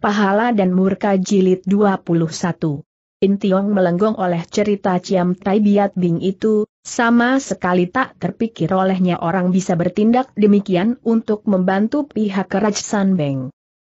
Pahala dan Murka Jilid 21. Intiong melenggong oleh cerita Ciam Tai Biat Bing itu, sama sekali tak terpikir olehnya orang bisa bertindak demikian untuk membantu pihak Kerajaan Beng.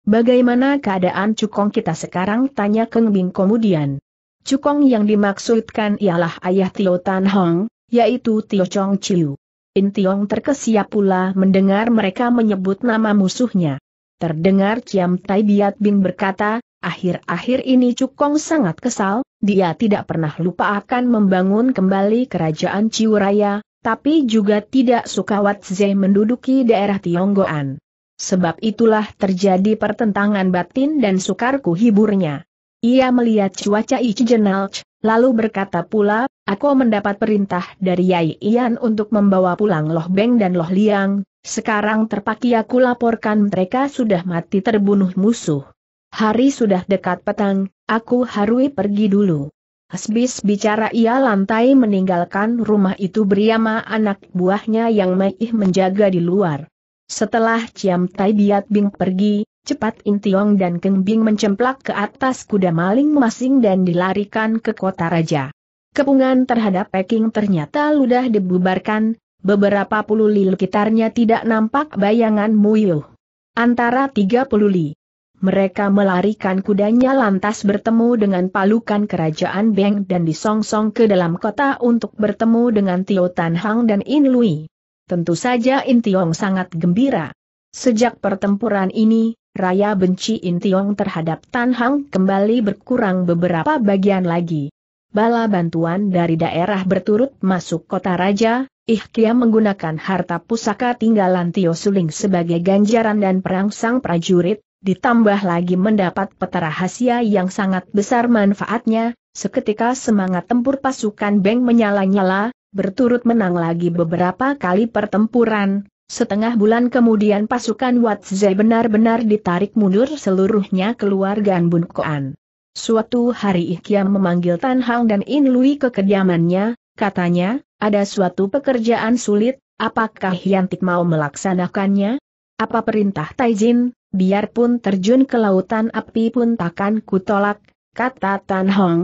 Bagaimana keadaan Cukong kita sekarang? Tanya Keng Bing kemudian. Cukong yang dimaksudkan ialah ayah Tio Tan Hong, yaitu Tio Chong Chiu. Intiong terkesiap pula mendengar mereka menyebut nama musuhnya. Terdengar Ciam Tai Biat Bing berkata, akhir-akhir ini Cukong sangat kesal, dia tidak pernah lupa akan membangun kembali kerajaan Ciuraya, tapi juga tidak suka Wat Zhe menduduki daerah Tionggoan. Sebab itulah terjadi pertentangan batin dan sukarku hiburnya. Ia melihat cuaca Ichijenal, lalu berkata pula, aku mendapat perintah dari Yai Ian untuk membawa pulang Loh Beng dan Loh Liang, sekarang terpaki aku laporkan mereka sudah mati terbunuh musuh. Hari sudah dekat petang, aku harui pergi dulu. Hasbis bicara ia lantai meninggalkan rumah itu beriama anak buahnya yang Meih menjaga di luar. Setelah Ciam Tai Biat Bing pergi, cepat Intiong dan Keng Bing mencemplak ke atas kuda maling masing dan dilarikan ke kota raja. Kepungan terhadap Peking ternyata ludah dibubarkan, beberapa puluh li sekitarnya tidak nampak bayangan Muyuh. Antara tiga puluh li. Mereka melarikan kudanya lantas bertemu dengan palukan kerajaan Beng dan disongsong ke dalam kota untuk bertemu dengan Tio Tan Hang dan In Lui. Tentu saja In Tiong sangat gembira. Sejak pertempuran ini, Raya benci In Tiong terhadap Tan Hang kembali berkurang beberapa bagian lagi. Bala bantuan dari daerah berturut masuk kota raja, Ihkia menggunakan harta pusaka tinggalan Tio Suling sebagai ganjaran dan perangsang prajurit, ditambah lagi mendapat peta rahasia yang sangat besar manfaatnya, seketika semangat tempur pasukan Beng menyala-nyala, berturut menang lagi beberapa kali pertempuran, setengah bulan kemudian pasukan Watzai benar-benar ditarik mundur seluruhnya keluar Gan Koan. Suatu hari Ikhya memanggil Tan Hang dan In Lui ke kediamannya, katanya, ada suatu pekerjaan sulit, apakah Hyantik mau melaksanakannya? Apa perintah Taijin, biarpun terjun ke lautan api pun takkan kutolak, kata Tan Hong.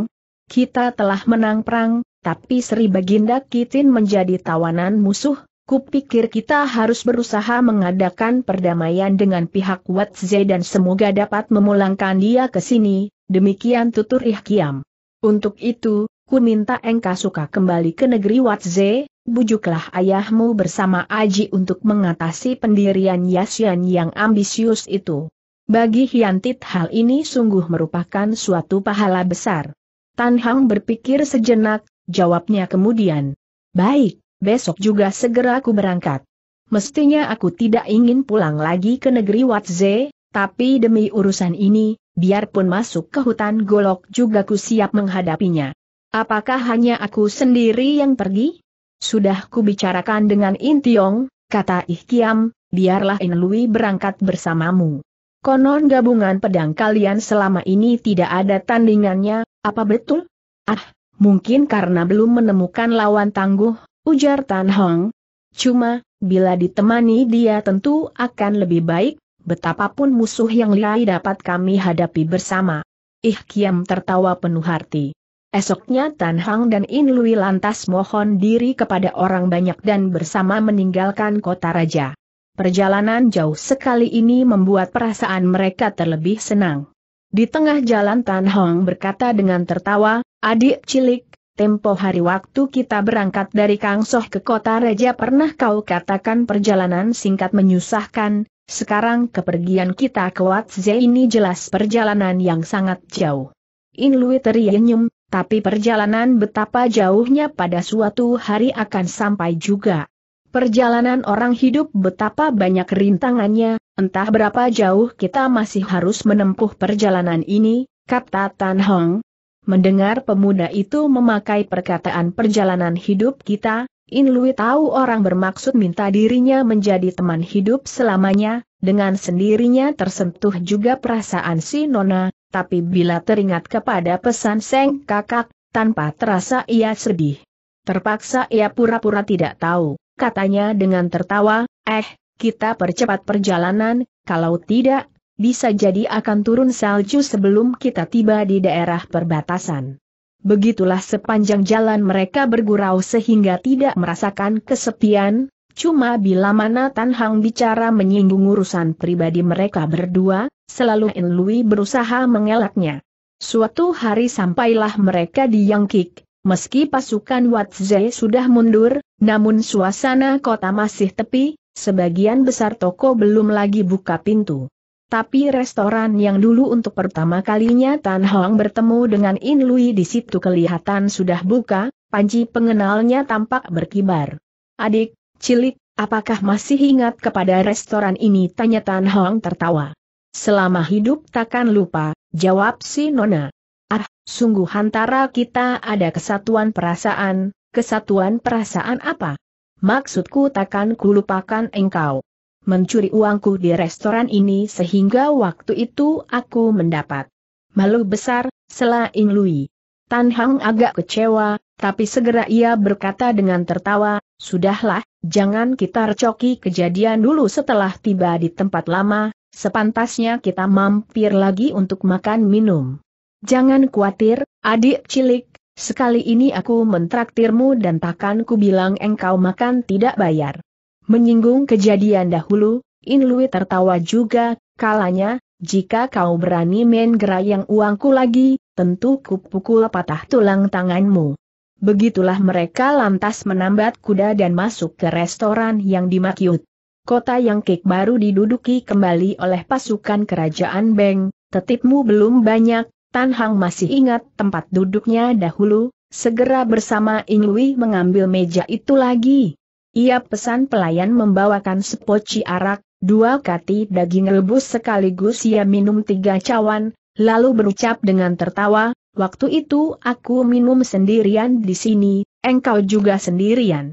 Kita telah menang perang, tapi Sri Baginda Kitin menjadi tawanan musuh, kupikir kita harus berusaha mengadakan perdamaian dengan pihak Watze dan semoga dapat memulangkan dia ke sini, demikian tutur Ihkiam. Untuk itu, ku minta engkau suka kembali ke negeri Watze, bujuklah ayahmu bersama Aji untuk mengatasi pendirian Yasian yang ambisius itu. Bagi Hiantit hal ini sungguh merupakan suatu pahala besar. Tan Hang berpikir sejenak, jawabnya kemudian. Baik, besok juga segera aku berangkat. Mestinya aku tidak ingin pulang lagi ke negeri Watze, tapi demi urusan ini, biarpun masuk ke hutan golok juga ku siap menghadapinya. Apakah hanya aku sendiri yang pergi? Sudah kubicarakan dengan Intiong, kata Ikiam, biarlah Inlui berangkat bersamamu. Konon gabungan pedang kalian selama ini tidak ada tandingannya, apa betul? Ah, mungkin karena belum menemukan lawan tangguh, ujar Tan Hong. Cuma, bila ditemani dia tentu akan lebih baik, betapapun musuh yang liai dapat kami hadapi bersama. Ikhiam tertawa penuh hati. Esoknya Tan Hang dan In Lui lantas mohon diri kepada orang banyak dan bersama meninggalkan kota raja. Perjalanan jauh sekali ini membuat perasaan mereka terlebih senang. Di tengah jalan Tan Hong berkata dengan tertawa, adik cilik, tempo hari waktu kita berangkat dari Kang Kangsoh ke kota Raja pernah kau katakan perjalanan singkat menyusahkan, sekarang kepergian kita ke Watze ini jelas perjalanan yang sangat jauh. In Lui teryenyum, tapi perjalanan betapa jauhnya pada suatu hari akan sampai juga. Perjalanan orang hidup betapa banyak rintangannya, entah berapa jauh kita masih harus menempuh perjalanan ini, kata Tan Hong. Mendengar pemuda itu memakai perkataan perjalanan hidup kita, In Lui tahu orang bermaksud minta dirinya menjadi teman hidup selamanya, dengan sendirinya tersentuh juga perasaan si Nona, tapi bila teringat kepada pesan Seng Kakak, tanpa terasa ia sedih. Terpaksa ia pura-pura tidak tahu, katanya dengan tertawa, eh, kita percepat perjalanan, kalau tidak, bisa jadi akan turun salju sebelum kita tiba di daerah perbatasan. Begitulah sepanjang jalan mereka bergurau sehingga tidak merasakan kesepian, Cuma bila mana Tan Hang bicara menyinggung urusan pribadi mereka berdua, selalu In Lui berusaha mengelaknya. Suatu hari sampailah mereka di Yangkik, meski pasukan Zhe sudah mundur, namun suasana kota masih tepi, sebagian besar toko belum lagi buka pintu. Tapi restoran yang dulu untuk pertama kalinya Tan Hwang bertemu dengan In Lui di situ kelihatan sudah buka, Panci pengenalnya tampak berkibar. Adik, Cilik, apakah masih ingat kepada restoran ini? Tanya Tan Hong tertawa. Selama hidup takkan lupa, jawab si Nona. Ah, sungguh antara kita ada kesatuan perasaan, kesatuan perasaan apa? Maksudku takkan kulupakan engkau. Mencuri uangku di restoran ini sehingga waktu itu aku mendapat malu besar, selain Louis. Tan Hang agak kecewa, tapi segera ia berkata dengan tertawa, Sudahlah, jangan kita recoki kejadian dulu setelah tiba di tempat lama, sepantasnya kita mampir lagi untuk makan minum. Jangan khawatir, adik cilik, sekali ini aku mentraktirmu dan takkan ku bilang engkau makan tidak bayar. Menyinggung kejadian dahulu, In Lui tertawa juga, kalanya, jika kau berani main gerayang uangku lagi, tentu kupukul patah tulang tanganmu. Begitulah mereka lantas menambat kuda dan masuk ke restoran yang dimakyut. Kota yang kek baru diduduki kembali oleh pasukan kerajaan Beng, tetipmu belum banyak, Tan Hang masih ingat tempat duduknya dahulu, segera bersama Inui mengambil meja itu lagi. Ia pesan pelayan membawakan sepoci arak, dua kati daging rebus sekaligus ia minum tiga cawan, lalu berucap dengan tertawa, waktu itu aku minum sendirian di sini, engkau juga sendirian.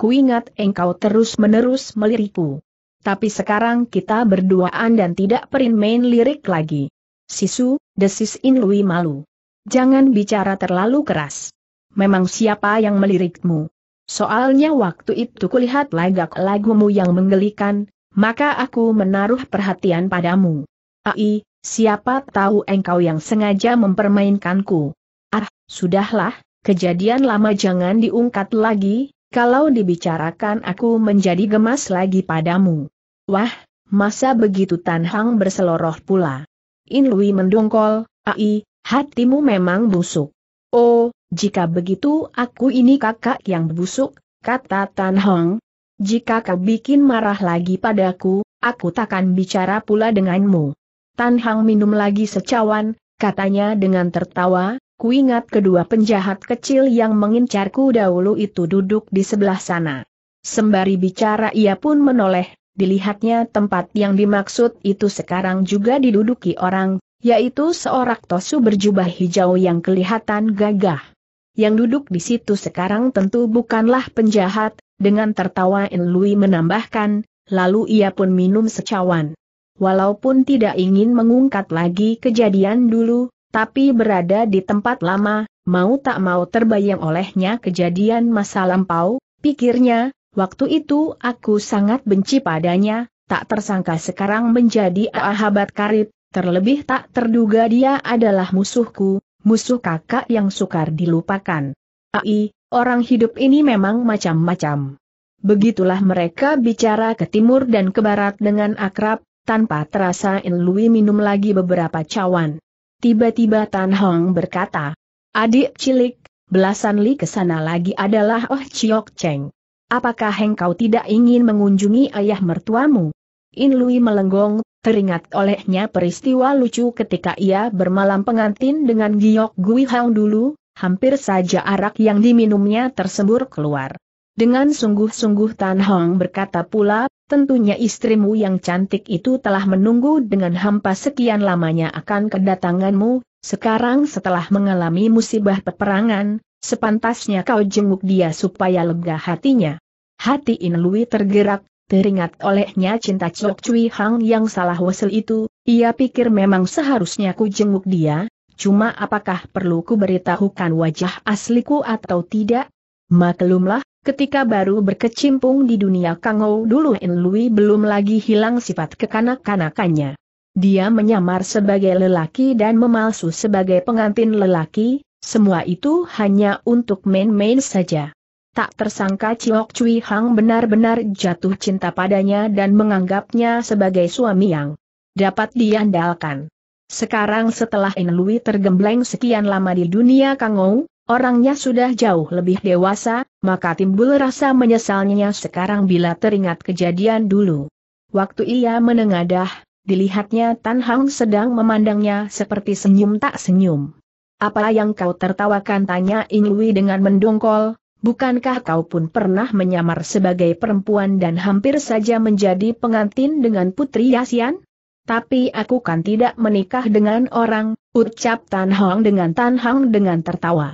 Kuingat engkau terus-menerus melirikku. Tapi sekarang kita berduaan dan tidak perin main lirik lagi. Sisu, desis lui malu. Jangan bicara terlalu keras. Memang siapa yang melirikmu? Soalnya waktu itu kulihat lagak lagumu yang menggelikan, maka aku menaruh perhatian padamu. Ai, Siapa tahu engkau yang sengaja mempermainkanku. Ah, sudahlah, kejadian lama jangan diungkat lagi, kalau dibicarakan aku menjadi gemas lagi padamu. Wah, masa begitu Tan Hang berseloroh pula. In Lui mendongkol, ai, hatimu memang busuk. Oh, jika begitu aku ini kakak yang busuk, kata Tan Hong. Jika kau bikin marah lagi padaku, aku takkan bicara pula denganmu. Tan Hang minum lagi secawan, katanya dengan tertawa, Kuingat kedua penjahat kecil yang mengincarku dahulu itu duduk di sebelah sana. Sembari bicara ia pun menoleh, dilihatnya tempat yang dimaksud itu sekarang juga diduduki orang, yaitu seorang tosu berjubah hijau yang kelihatan gagah. Yang duduk di situ sekarang tentu bukanlah penjahat, dengan tertawa Enlui menambahkan, lalu ia pun minum secawan. Walaupun tidak ingin mengungkap lagi kejadian dulu, tapi berada di tempat lama, mau tak mau terbayang olehnya kejadian masa lampau, pikirnya, waktu itu aku sangat benci padanya, tak tersangka sekarang menjadi ahabat karib, terlebih tak terduga dia adalah musuhku, musuh kakak yang sukar dilupakan. Ai, orang hidup ini memang macam-macam. Begitulah mereka bicara ke timur dan ke barat dengan akrab, tanpa terasa In Lui minum lagi beberapa cawan. Tiba-tiba Tan Hong berkata, Adik cilik, belasan li ke sana lagi adalah Oh Chiok Cheng. Apakah engkau tidak ingin mengunjungi ayah mertuamu? In Lui melenggong, teringat olehnya peristiwa lucu ketika ia bermalam pengantin dengan Giok Gui Hang dulu, hampir saja arak yang diminumnya tersembur keluar. Dengan sungguh-sungguh Tan Hong berkata pula, tentunya istrimu yang cantik itu telah menunggu dengan hampa sekian lamanya akan kedatanganmu, sekarang setelah mengalami musibah peperangan, sepantasnya kau jenguk dia supaya lega hatinya. Hati In Lui tergerak, Teringat olehnya cinta Chok Cui Hang yang salah wasil itu, ia pikir memang seharusnya ku jenguk dia, cuma apakah perlu ku beritahukan wajah asliku atau tidak? Maklumlah, Ketika baru berkecimpung di dunia Kangou dulu In Lui belum lagi hilang sifat kekanak-kanakannya. Dia menyamar sebagai lelaki dan memalsu sebagai pengantin lelaki, semua itu hanya untuk main-main saja. Tak tersangka Ciok Cui Hang benar-benar jatuh cinta padanya dan menganggapnya sebagai suami yang dapat diandalkan. Sekarang setelah In Lui tergembleng sekian lama di dunia Kangou, Orangnya sudah jauh lebih dewasa, maka timbul rasa menyesalnya sekarang bila teringat kejadian dulu. Waktu ia menengadah, dilihatnya Tan Hang sedang memandangnya seperti senyum tak senyum. Apa yang kau tertawakan tanya Lui dengan mendongkol, bukankah kau pun pernah menyamar sebagai perempuan dan hampir saja menjadi pengantin dengan Putri Yasian? Tapi aku kan tidak menikah dengan orang, ucap Tan Hwang dengan Tan Hang dengan tertawa.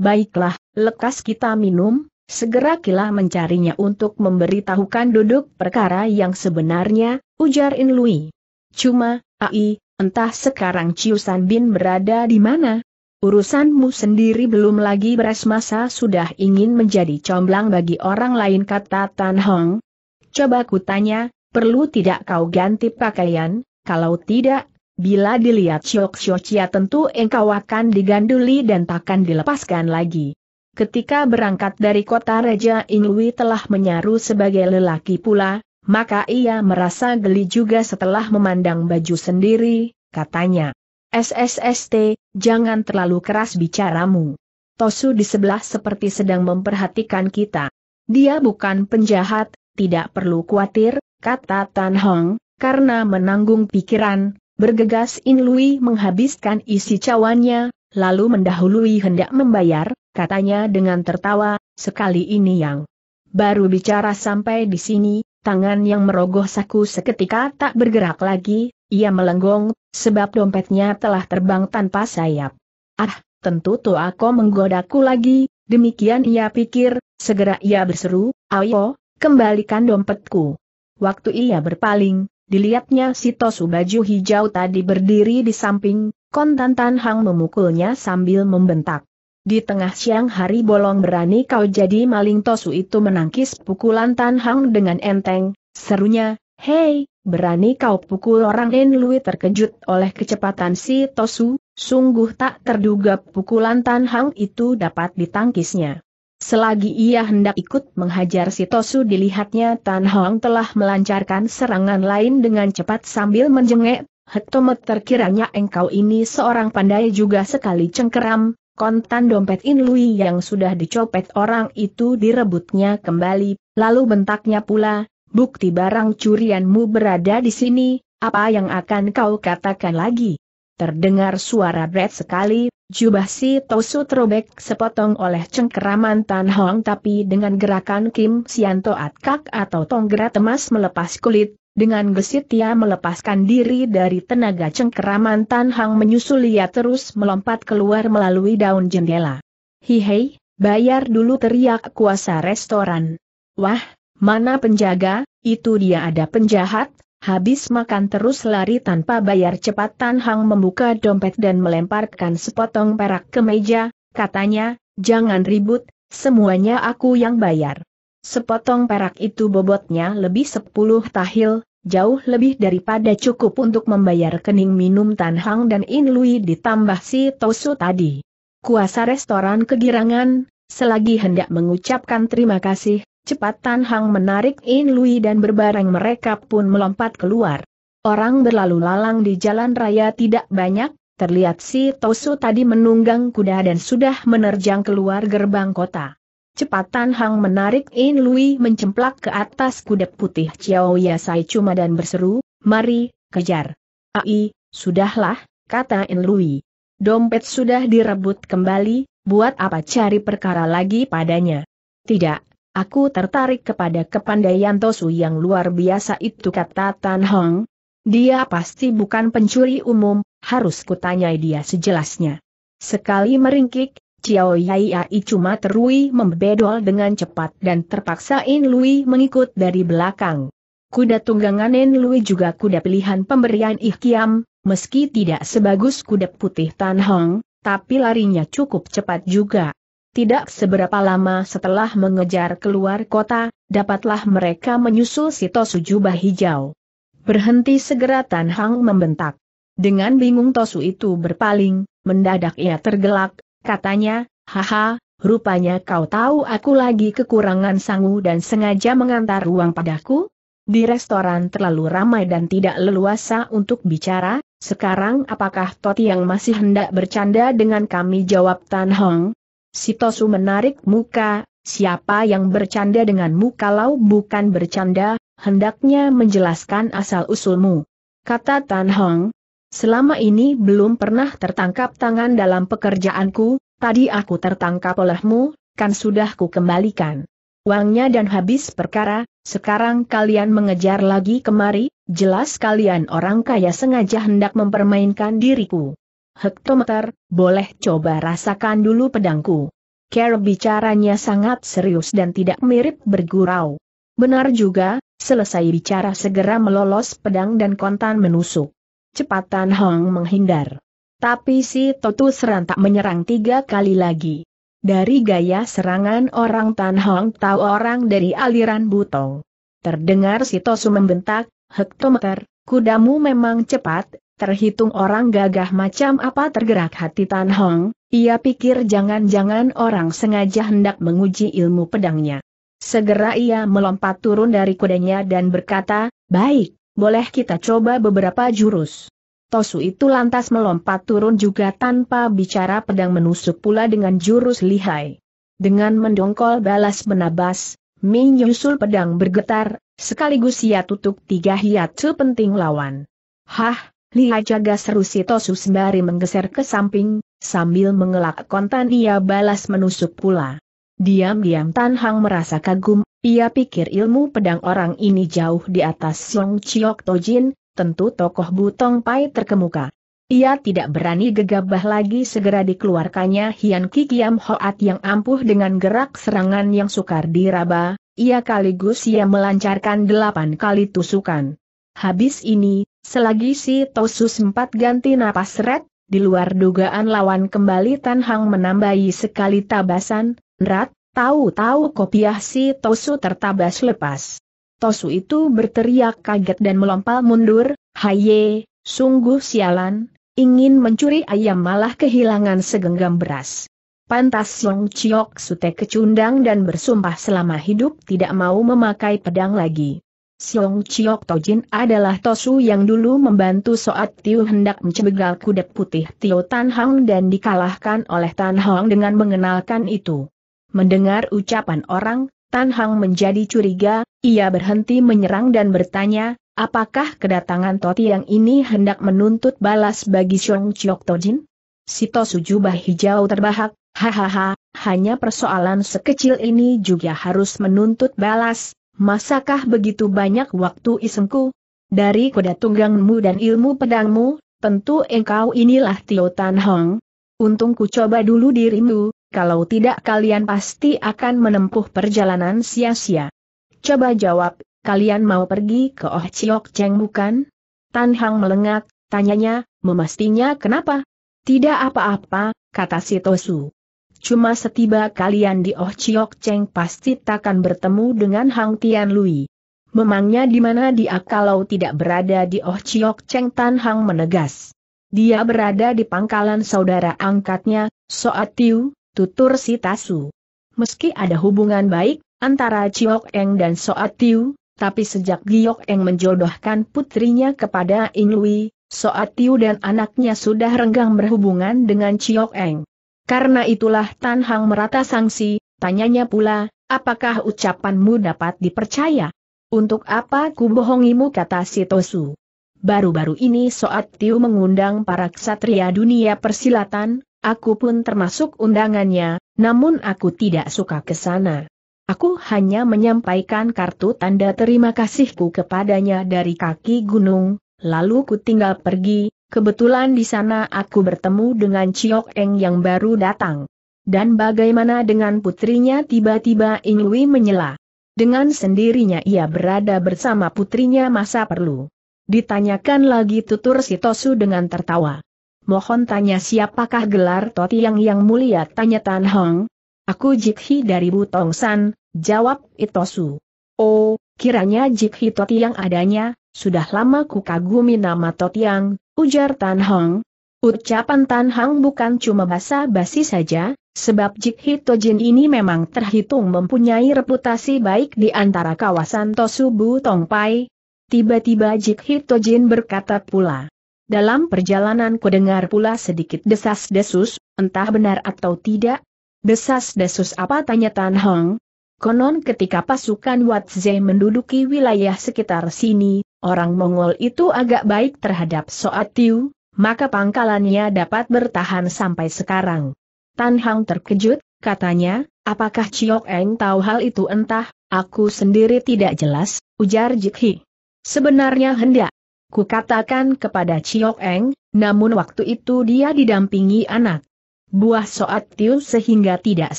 Baiklah, lekas kita minum, segera Kila mencarinya untuk memberitahukan duduk perkara yang sebenarnya, ujar Inlui. Cuma, Ai, entah sekarang Ciusan Bin berada di mana? Urusanmu sendiri belum lagi beres masa sudah ingin menjadi comblang bagi orang lain kata Tan Hong. Coba kutanya, perlu tidak kau ganti pakaian, kalau tidak Bila dilihat Syok Chia ya tentu engkau akan diganduli dan takkan dilepaskan lagi. Ketika berangkat dari kota Raja Inui telah menyaru sebagai lelaki pula, maka ia merasa geli juga setelah memandang baju sendiri, katanya. SSST, jangan terlalu keras bicaramu. Tosu di sebelah seperti sedang memperhatikan kita. Dia bukan penjahat, tidak perlu khawatir, kata Tan Hong, karena menanggung pikiran, Bergegas In Lui menghabiskan isi cawannya, lalu mendahului hendak membayar, katanya dengan tertawa, sekali ini yang baru bicara sampai di sini, tangan yang merogoh saku seketika tak bergerak lagi, ia melenggong, sebab dompetnya telah terbang tanpa sayap. Ah, tentu aku menggodaku lagi, demikian ia pikir, segera ia berseru, ayo, kembalikan dompetku. Waktu ia berpaling, Dilihatnya si Tosu baju hijau tadi berdiri di samping, kontan Tan Hang memukulnya sambil membentak. Di tengah siang hari bolong berani kau jadi maling Tosu itu menangkis pukulan Tan Hang dengan enteng, serunya, Hei, berani kau pukul orang En Lui terkejut oleh kecepatan si Tosu, sungguh tak terduga pukulan Tan Hang itu dapat ditangkisnya. Selagi ia hendak ikut menghajar si Tosu dilihatnya Tan Hong telah melancarkan serangan lain dengan cepat sambil menjengek, hektometer terkiranya engkau ini seorang pandai juga sekali cengkeram, kontan dompet In Lui yang sudah dicopet orang itu direbutnya kembali, lalu bentaknya pula, bukti barang curianmu berada di sini, apa yang akan kau katakan lagi? Terdengar suara berat sekali, jubah si Tosu terobek sepotong oleh cengkeraman Tan Hong tapi dengan gerakan Kim Sianto Toat atau Tonggera Temas melepas kulit, dengan gesit ia melepaskan diri dari tenaga cengkeraman Tan Hong menyusul ia terus melompat keluar melalui daun jendela. Hihei, bayar dulu teriak kuasa restoran. Wah, mana penjaga, itu dia ada penjahat, Habis makan terus lari tanpa bayar cepat Tan Hang membuka dompet dan melemparkan sepotong perak ke meja, katanya, jangan ribut, semuanya aku yang bayar. Sepotong perak itu bobotnya lebih sepuluh tahil, jauh lebih daripada cukup untuk membayar kening minum Tan Hang dan In Lui ditambah si Tosu tadi. Kuasa restoran kegirangan, selagi hendak mengucapkan terima kasih, Cepat Tan Hang menarik In Lui dan berbareng mereka pun melompat keluar. Orang berlalu lalang di jalan raya tidak banyak, terlihat si Tosu tadi menunggang kuda dan sudah menerjang keluar gerbang kota. Cepat Tan Hang menarik In Lui mencemplak ke atas kuda putih Chiao Yasai Cuma dan berseru, mari, kejar. Ai, sudahlah, kata In Lui. Dompet sudah direbut kembali, buat apa cari perkara lagi padanya? Tidak, Aku tertarik kepada kepandaian Tosu yang luar biasa itu kata Tan Hong. Dia pasti bukan pencuri umum, harus kutanyai dia sejelasnya. Sekali meringkik, Chiao Yai Ai cuma terui membedol dengan cepat dan terpaksa In Lui mengikut dari belakang. Kuda tunggangan In Lui juga kuda pilihan pemberian Ih Kiam, meski tidak sebagus kuda putih Tan Hong, tapi larinya cukup cepat juga. Tidak seberapa lama setelah mengejar keluar kota, dapatlah mereka menyusul Sito Jubah Hijau. Berhenti segera Tan Hang membentak. Dengan bingung Tosu itu berpaling, mendadak ia tergelak, katanya, haha, rupanya kau tahu aku lagi kekurangan sangu dan sengaja mengantar uang padaku? Di restoran terlalu ramai dan tidak leluasa untuk bicara, sekarang apakah Toti yang masih hendak bercanda dengan kami jawab Tan Hong? Si menarik muka, siapa yang bercanda denganmu kalau bukan bercanda, hendaknya menjelaskan asal-usulmu. Kata Tan Hong, selama ini belum pernah tertangkap tangan dalam pekerjaanku, tadi aku tertangkap olehmu, kan sudah ku kembalikan. Uangnya dan habis perkara, sekarang kalian mengejar lagi kemari, jelas kalian orang kaya sengaja hendak mempermainkan diriku hektometer, boleh coba rasakan dulu pedangku. Care bicaranya sangat serius dan tidak mirip bergurau. Benar juga, selesai bicara segera melolos pedang dan kontan menusuk. Cepatan Hong menghindar. Tapi si Totu tak menyerang tiga kali lagi. Dari gaya serangan orang Tan Hong tahu orang dari aliran Butong. Terdengar si Tosu membentak, hektometer, kudamu memang cepat, Terhitung orang gagah macam apa tergerak hati Tan Hong, ia pikir jangan-jangan orang sengaja hendak menguji ilmu pedangnya. Segera ia melompat turun dari kudanya dan berkata, baik, boleh kita coba beberapa jurus. Tosu itu lantas melompat turun juga tanpa bicara pedang menusuk pula dengan jurus lihai. Dengan mendongkol balas menabas, Min Yusul pedang bergetar, sekaligus ia tutup tiga hiat penting lawan. Hah, Lia jaga seru Tosu sembari menggeser ke samping, sambil mengelak kontan ia balas menusuk pula. Diam-diam Tan Hang merasa kagum, ia pikir ilmu pedang orang ini jauh di atas Song Chiok Tojin, tentu tokoh Butong Pai terkemuka. Ia tidak berani gegabah lagi segera dikeluarkannya Hian Ki Hoat yang ampuh dengan gerak serangan yang sukar diraba, ia kaligus ia melancarkan delapan kali tusukan. Habis ini, selagi si Tosu sempat ganti napas red, di luar dugaan lawan kembali Tan Hang menambahi sekali tabasan, rat, tahu-tahu kopiah si Tosu tertabas lepas. Tosu itu berteriak kaget dan melompat mundur, haye, sungguh sialan, ingin mencuri ayam malah kehilangan segenggam beras. Pantas Song Chiok Sute kecundang dan bersumpah selama hidup tidak mau memakai pedang lagi. Xiong Chiok Tojin adalah Tosu yang dulu membantu Soat Tiu hendak mencegah kuda putih Tio Tan Hang dan dikalahkan oleh Tan Hang dengan mengenalkan itu. Mendengar ucapan orang, Tan Hang menjadi curiga, ia berhenti menyerang dan bertanya, apakah kedatangan Toti yang ini hendak menuntut balas bagi Xiong Chiok Tojin? Si Tosu jubah hijau terbahak, hahaha, hanya persoalan sekecil ini juga harus menuntut balas, masakah begitu banyak waktu isengku? Dari kuda tunggangmu dan ilmu pedangmu, tentu engkau inilah Tio Tan Hong. Untung ku coba dulu dirimu, kalau tidak kalian pasti akan menempuh perjalanan sia-sia. Coba jawab, kalian mau pergi ke Oh Chiok Cheng bukan? Tan Hong melengak, tanyanya, memastinya kenapa? Tidak apa-apa, kata si Tosu. Cuma setiba kalian di Oh Chiok Cheng pasti takkan bertemu dengan Hang Tian Lui. Memangnya di mana dia kalau tidak berada di Oh Chiok Cheng Tan Hang menegas. Dia berada di pangkalan saudara angkatnya, Soat Tiu, tutur si Tasu. Meski ada hubungan baik, antara Chiok Eng dan Soat Tiu, tapi sejak Giok Eng menjodohkan putrinya kepada In Lui, Soat Tiu dan anaknya sudah renggang berhubungan dengan Chiok Eng. Karena itulah Tan Hang merata sanksi, tanyanya pula, apakah ucapanmu dapat dipercaya? Untuk apa ku bohongimu kata Sitosu? Baru-baru ini Soat Tiu mengundang para ksatria dunia persilatan, aku pun termasuk undangannya, namun aku tidak suka ke sana. Aku hanya menyampaikan kartu tanda terima kasihku kepadanya dari kaki gunung, lalu ku tinggal pergi, Kebetulan di sana aku bertemu dengan Chiok Eng yang baru datang. Dan bagaimana dengan putrinya tiba-tiba Lui menyela. Dengan sendirinya ia berada bersama putrinya masa perlu. Ditanyakan lagi tutur si Tosu dengan tertawa. Mohon tanya siapakah gelar Toti yang yang mulia tanya Tan Hong. Aku Jikhi dari Butong San, jawab Itosu. Oh, kiranya Jikhi Toti yang adanya, sudah lama ku kagumi nama Totiang, ujar Tan Hong. Ucapan Tan Hong bukan cuma basa-basi saja, sebab Jik Jin ini memang terhitung mempunyai reputasi baik di antara kawasan Tosubu Tongpai. Tiba-tiba Jik Jin berkata pula. Dalam perjalanan kudengar pula sedikit desas-desus, entah benar atau tidak. Desas-desus apa tanya Tan Hong? Konon ketika pasukan Watze menduduki wilayah sekitar sini, orang Mongol itu agak baik terhadap Soat Tiu, maka pangkalannya dapat bertahan sampai sekarang. Tan Hang terkejut, katanya, apakah Chiok Eng tahu hal itu entah, aku sendiri tidak jelas, ujar Jikhi. Sebenarnya hendak. Ku katakan kepada Chiok Eng, namun waktu itu dia didampingi anak buah Soat Tiu sehingga tidak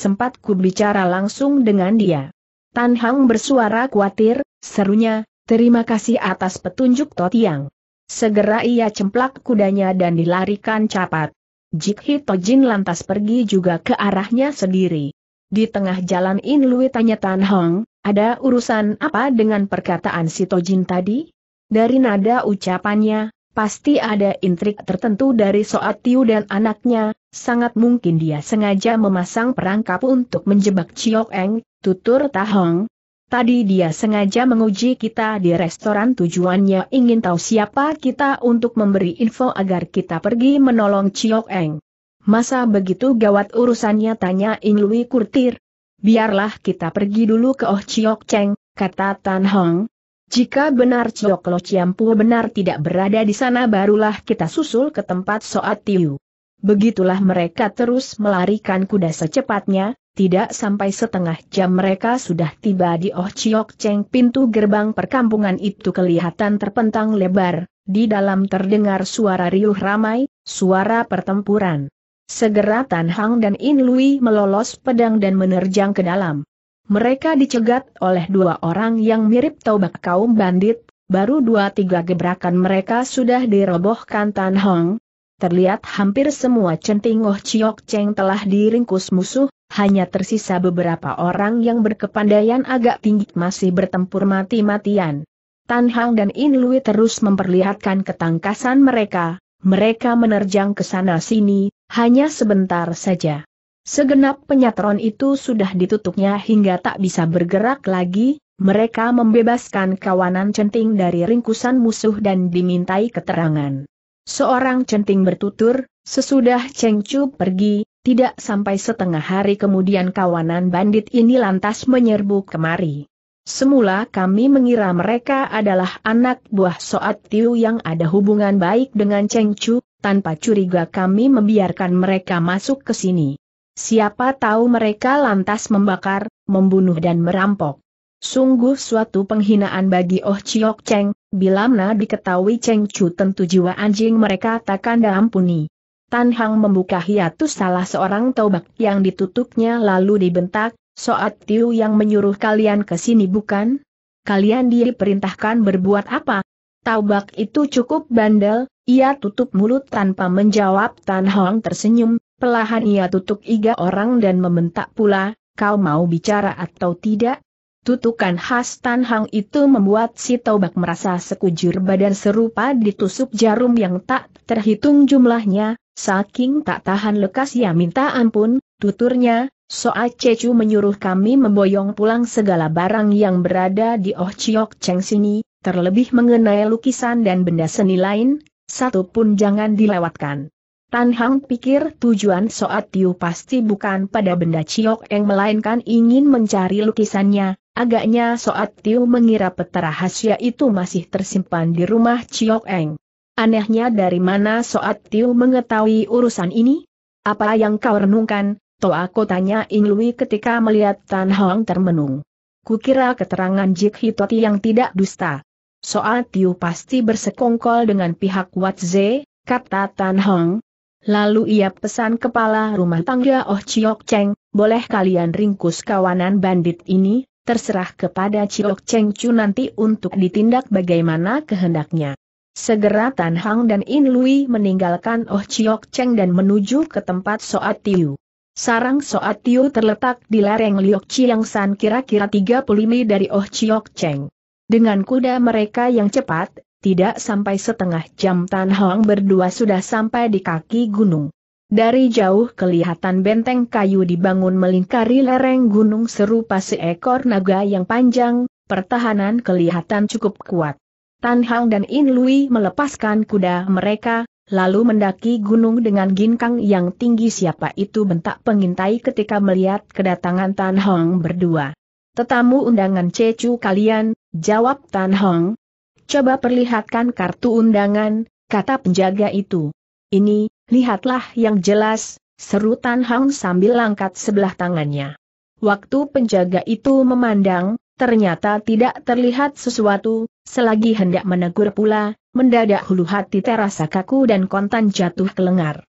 sempat ku bicara langsung dengan dia. Tan Hang bersuara khawatir, serunya, Terima kasih atas petunjuk Totiang. Segera ia cemplak kudanya dan dilarikan Jik Jikhi Tojin lantas pergi juga ke arahnya sendiri. Di tengah jalan In Lui tanya Tan Hong, ada urusan apa dengan perkataan si Tojin tadi? Dari nada ucapannya, pasti ada intrik tertentu dari Soat Tiu dan anaknya, sangat mungkin dia sengaja memasang perangkap untuk menjebak Chiok Eng, tutur Tahong, Tadi dia sengaja menguji kita di restoran tujuannya ingin tahu siapa kita untuk memberi info agar kita pergi menolong Chiok Eng. Masa begitu gawat urusannya tanya Ing Lui Kurtir. Biarlah kita pergi dulu ke Oh Chiok Cheng, kata Tan Hong. Jika benar Chiok Lo Chiampu benar tidak berada di sana barulah kita susul ke tempat Soat Tiu. Begitulah mereka terus melarikan kuda secepatnya, tidak sampai setengah jam mereka sudah tiba di Oh Chiok Cheng pintu gerbang perkampungan itu kelihatan terpentang lebar, di dalam terdengar suara riuh ramai, suara pertempuran. Segera Tan Hang dan In Lui melolos pedang dan menerjang ke dalam. Mereka dicegat oleh dua orang yang mirip taubat kaum bandit, baru dua tiga gebrakan mereka sudah dirobohkan Tan Hang, terlihat hampir semua centingoh Ciok Cheng telah diringkus musuh, hanya tersisa beberapa orang yang berkepandaian agak tinggi masih bertempur mati-matian. Tan Hang dan In Lui terus memperlihatkan ketangkasan mereka, mereka menerjang ke sana-sini, hanya sebentar saja. Segenap penyatron itu sudah ditutupnya hingga tak bisa bergerak lagi, mereka membebaskan kawanan centing dari ringkusan musuh dan dimintai keterangan. Seorang centing bertutur, sesudah Cheng Chu pergi, tidak sampai setengah hari kemudian kawanan bandit ini lantas menyerbu kemari. Semula kami mengira mereka adalah anak buah Soat Tiu yang ada hubungan baik dengan Cheng Chu, tanpa curiga kami membiarkan mereka masuk ke sini. Siapa tahu mereka lantas membakar, membunuh dan merampok. Sungguh suatu penghinaan bagi Oh Chiok Cheng, Bila mana diketahui Cheng Chu tentu jiwa anjing mereka takkan diampuni. Tan Hang membuka hiatus salah seorang tobak yang ditutupnya lalu dibentak, Soat Tiu yang menyuruh kalian ke sini bukan? Kalian diperintahkan berbuat apa? Taubak itu cukup bandel, ia tutup mulut tanpa menjawab Tan Hang tersenyum, pelahan ia tutup iga orang dan membentak pula, kau mau bicara atau tidak? Tutukan khas Tan Hang itu membuat si Tobak merasa sekujur badan serupa ditusuk jarum yang tak terhitung jumlahnya, saking tak tahan lekas ia minta ampun, tuturnya, Soa Cecu menyuruh kami memboyong pulang segala barang yang berada di Oh Chiok Cheng sini, terlebih mengenai lukisan dan benda seni lain, satu pun jangan dilewatkan. Tan Hang pikir tujuan Soat Tiu pasti bukan pada benda Ciok yang melainkan ingin mencari lukisannya, Agaknya Soat Tiu mengira peta rahasia itu masih tersimpan di rumah Chiok Eng. Anehnya dari mana Soat Tiu mengetahui urusan ini? Apa yang kau renungkan, Toa tanya Ing Lui ketika melihat Tan Hong termenung. Kukira keterangan Jik Hitoti yang tidak dusta. Soat Tiu pasti bersekongkol dengan pihak Wat Ze, kata Tan Hong. Lalu ia pesan kepala rumah tangga Oh Chiok Cheng, boleh kalian ringkus kawanan bandit ini, terserah kepada Ciok Cheng Chu nanti untuk ditindak bagaimana kehendaknya. Segera Tan Hang dan In Lui meninggalkan Oh Ciok Cheng dan menuju ke tempat Soat Tiu. Sarang Soat Tiu terletak di lereng Liok Chiang San kira-kira 30 mil dari Oh Ciok Cheng. Dengan kuda mereka yang cepat, tidak sampai setengah jam Tan Hang berdua sudah sampai di kaki gunung. Dari jauh kelihatan benteng kayu dibangun melingkari lereng gunung serupa seekor naga yang panjang, pertahanan kelihatan cukup kuat. Tan Hang dan In Lui melepaskan kuda mereka, lalu mendaki gunung dengan ginkang yang tinggi siapa itu bentak pengintai ketika melihat kedatangan Tan Hong berdua. Tetamu undangan Cecu kalian, jawab Tan Hong. Coba perlihatkan kartu undangan, kata penjaga itu. Ini, Lihatlah yang jelas, seru Tan Hang sambil angkat sebelah tangannya. Waktu penjaga itu memandang, ternyata tidak terlihat sesuatu, selagi hendak menegur pula, mendadak hulu hati terasa kaku dan kontan jatuh ke lengar.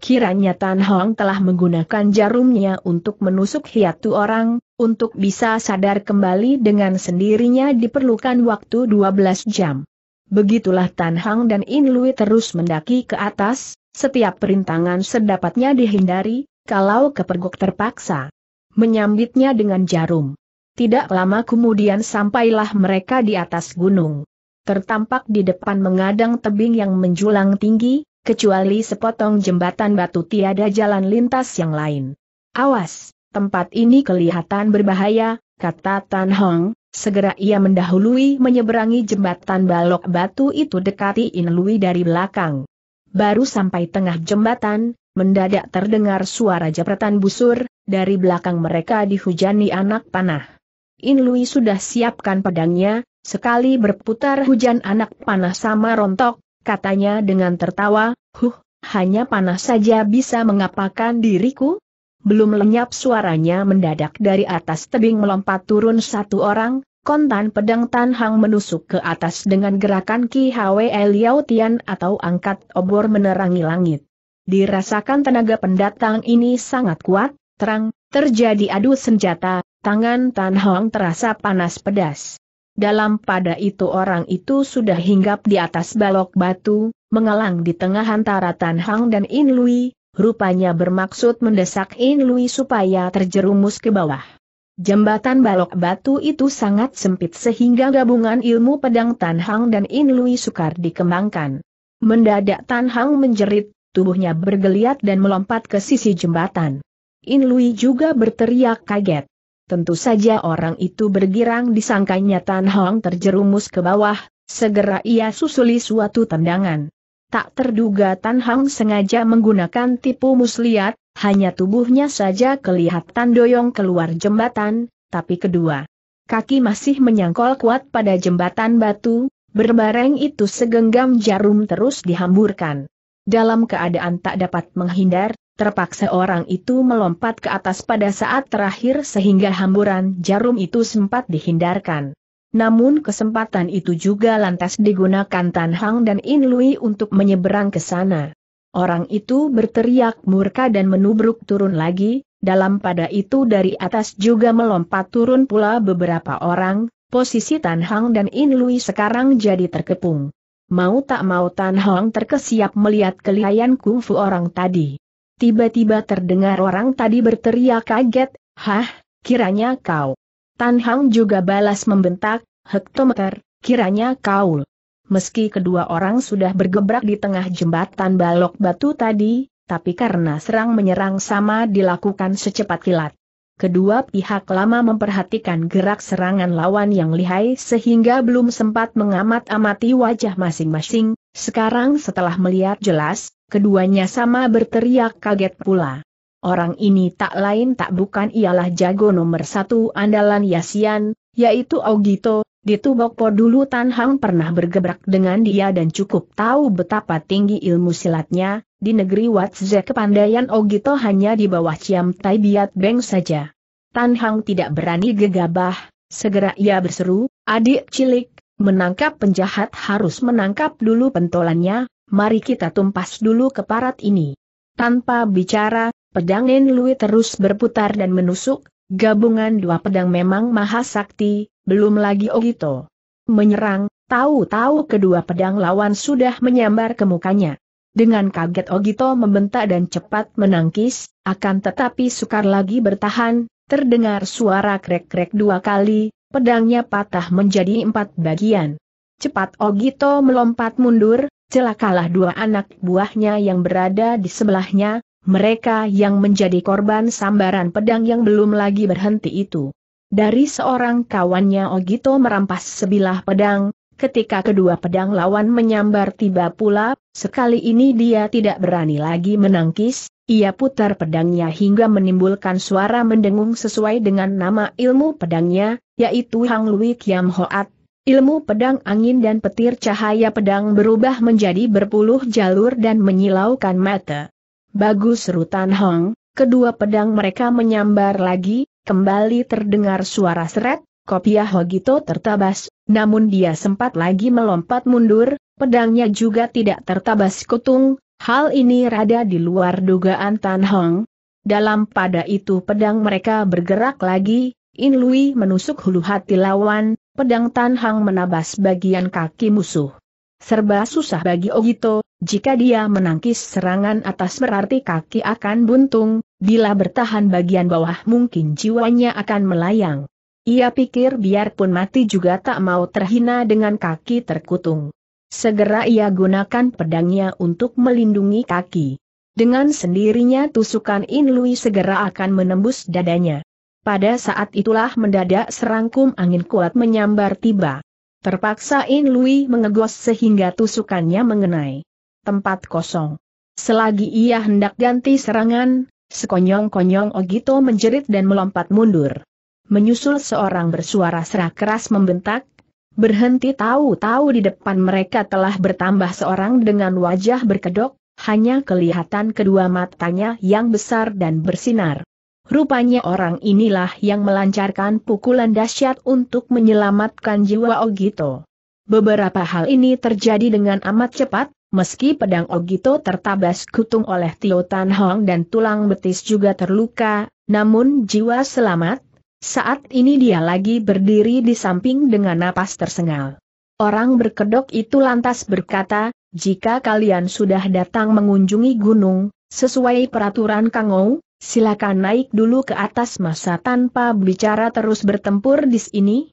Kiranya Tan Hong telah menggunakan jarumnya untuk menusuk hiatu orang, untuk bisa sadar kembali dengan sendirinya diperlukan waktu 12 jam. Begitulah Tan Hong dan In Lui terus mendaki ke atas, setiap perintangan sedapatnya dihindari, kalau kepergok terpaksa. Menyambitnya dengan jarum. Tidak lama kemudian sampailah mereka di atas gunung. Tertampak di depan mengadang tebing yang menjulang tinggi, kecuali sepotong jembatan batu tiada jalan lintas yang lain. Awas, tempat ini kelihatan berbahaya, kata Tan Hong, Segera ia mendahului menyeberangi jembatan balok batu itu dekati In Lui dari belakang. Baru sampai tengah jembatan, mendadak terdengar suara jepretan busur, dari belakang mereka dihujani anak panah. In Lui sudah siapkan pedangnya, sekali berputar hujan anak panah sama rontok, katanya dengan tertawa, huh, hanya panah saja bisa mengapakan diriku? Belum lenyap suaranya mendadak dari atas tebing melompat turun satu orang, Kontan pedang Tan Hang menusuk ke atas dengan gerakan Ki Hwe Liao Tian atau angkat obor menerangi langit. Dirasakan tenaga pendatang ini sangat kuat, terang, terjadi adu senjata, tangan Tan Hang terasa panas pedas. Dalam pada itu orang itu sudah hinggap di atas balok batu, mengalang di tengah antara Tan Hang dan In Lui, rupanya bermaksud mendesak In Lui supaya terjerumus ke bawah. Jembatan balok batu itu sangat sempit sehingga gabungan ilmu pedang Tan Hang dan In Lui sukar dikembangkan. Mendadak Tan Hang menjerit, tubuhnya bergeliat dan melompat ke sisi jembatan. In Lui juga berteriak kaget. Tentu saja orang itu bergirang disangkanya Tan Hang terjerumus ke bawah, segera ia susuli suatu tendangan. Tak terduga Tan Hang sengaja menggunakan tipu muslihat, hanya tubuhnya saja kelihatan doyong keluar jembatan, tapi kedua kaki masih menyangkol kuat pada jembatan batu, berbareng itu segenggam jarum terus dihamburkan. Dalam keadaan tak dapat menghindar, terpaksa orang itu melompat ke atas pada saat terakhir sehingga hamburan jarum itu sempat dihindarkan. Namun kesempatan itu juga lantas digunakan Tan Hang dan In Lui untuk menyeberang ke sana. Orang itu berteriak murka dan menubruk turun lagi, dalam pada itu dari atas juga melompat turun pula beberapa orang, posisi Tan Hang dan In Lui sekarang jadi terkepung. Mau tak mau Tan Hang terkesiap melihat kelihayan kungfu orang tadi. Tiba-tiba terdengar orang tadi berteriak kaget, Hah, kiranya kau. Tan Hang juga balas membentak, hektometer, kiranya kaul. Meski kedua orang sudah bergebrak di tengah jembatan balok batu tadi, tapi karena serang menyerang sama dilakukan secepat kilat. Kedua pihak lama memperhatikan gerak serangan lawan yang lihai sehingga belum sempat mengamat-amati wajah masing-masing, sekarang setelah melihat jelas, keduanya sama berteriak kaget pula. Orang ini tak lain tak bukan ialah jago nomor satu andalan Yasian, yaitu Ogito, di Tubokpo dulu Tan Hang pernah bergebrak dengan dia dan cukup tahu betapa tinggi ilmu silatnya, di negeri Watze kepandaian Ogito hanya di bawah Ciam Tai Biat Beng saja. Tan Hang tidak berani gegabah, segera ia berseru, adik cilik, menangkap penjahat harus menangkap dulu pentolannya, mari kita tumpas dulu keparat ini. Tanpa bicara, Pedang Nen Lui terus berputar dan menusuk, gabungan dua pedang memang maha sakti, belum lagi Ogito. Menyerang, tahu-tahu kedua pedang lawan sudah menyambar ke mukanya. Dengan kaget Ogito membentak dan cepat menangkis, akan tetapi sukar lagi bertahan, terdengar suara krek-krek dua kali, pedangnya patah menjadi empat bagian. Cepat Ogito melompat mundur, celakalah dua anak buahnya yang berada di sebelahnya, mereka yang menjadi korban sambaran pedang yang belum lagi berhenti itu. Dari seorang kawannya Ogito merampas sebilah pedang, ketika kedua pedang lawan menyambar tiba pula, sekali ini dia tidak berani lagi menangkis, ia putar pedangnya hingga menimbulkan suara mendengung sesuai dengan nama ilmu pedangnya, yaitu Hang Lui Kiam Hoat. Ilmu pedang angin dan petir cahaya pedang berubah menjadi berpuluh jalur dan menyilaukan mata. Bagus rutan Hong, kedua pedang mereka menyambar lagi, kembali terdengar suara seret, kopiah Hogito tertabas, namun dia sempat lagi melompat mundur, pedangnya juga tidak tertabas kutung, hal ini rada di luar dugaan Tan Hong. Dalam pada itu pedang mereka bergerak lagi, In Lui menusuk hulu hati lawan, pedang Tan Hong menabas bagian kaki musuh. Serba susah bagi Ogito, jika dia menangkis serangan atas berarti kaki akan buntung, bila bertahan bagian bawah mungkin jiwanya akan melayang. Ia pikir biarpun mati juga tak mau terhina dengan kaki terkutung. Segera ia gunakan pedangnya untuk melindungi kaki. Dengan sendirinya tusukan In Lui segera akan menembus dadanya. Pada saat itulah mendadak serangkum angin kuat menyambar tiba. Terpaksa In Lui mengegos sehingga tusukannya mengenai tempat kosong. Selagi ia hendak ganti serangan, sekonyong-konyong Ogito menjerit dan melompat mundur. Menyusul seorang bersuara serak keras membentak, berhenti tahu-tahu di depan mereka telah bertambah seorang dengan wajah berkedok, hanya kelihatan kedua matanya yang besar dan bersinar. Rupanya orang inilah yang melancarkan pukulan dahsyat untuk menyelamatkan jiwa Ogito. Beberapa hal ini terjadi dengan amat cepat, Meski pedang Ogito tertabas kutung oleh Tio Tan Hong dan tulang betis juga terluka, namun jiwa selamat, saat ini dia lagi berdiri di samping dengan napas tersengal. Orang berkedok itu lantas berkata, jika kalian sudah datang mengunjungi gunung, sesuai peraturan Kang Kangou, silakan naik dulu ke atas masa tanpa bicara terus bertempur di sini,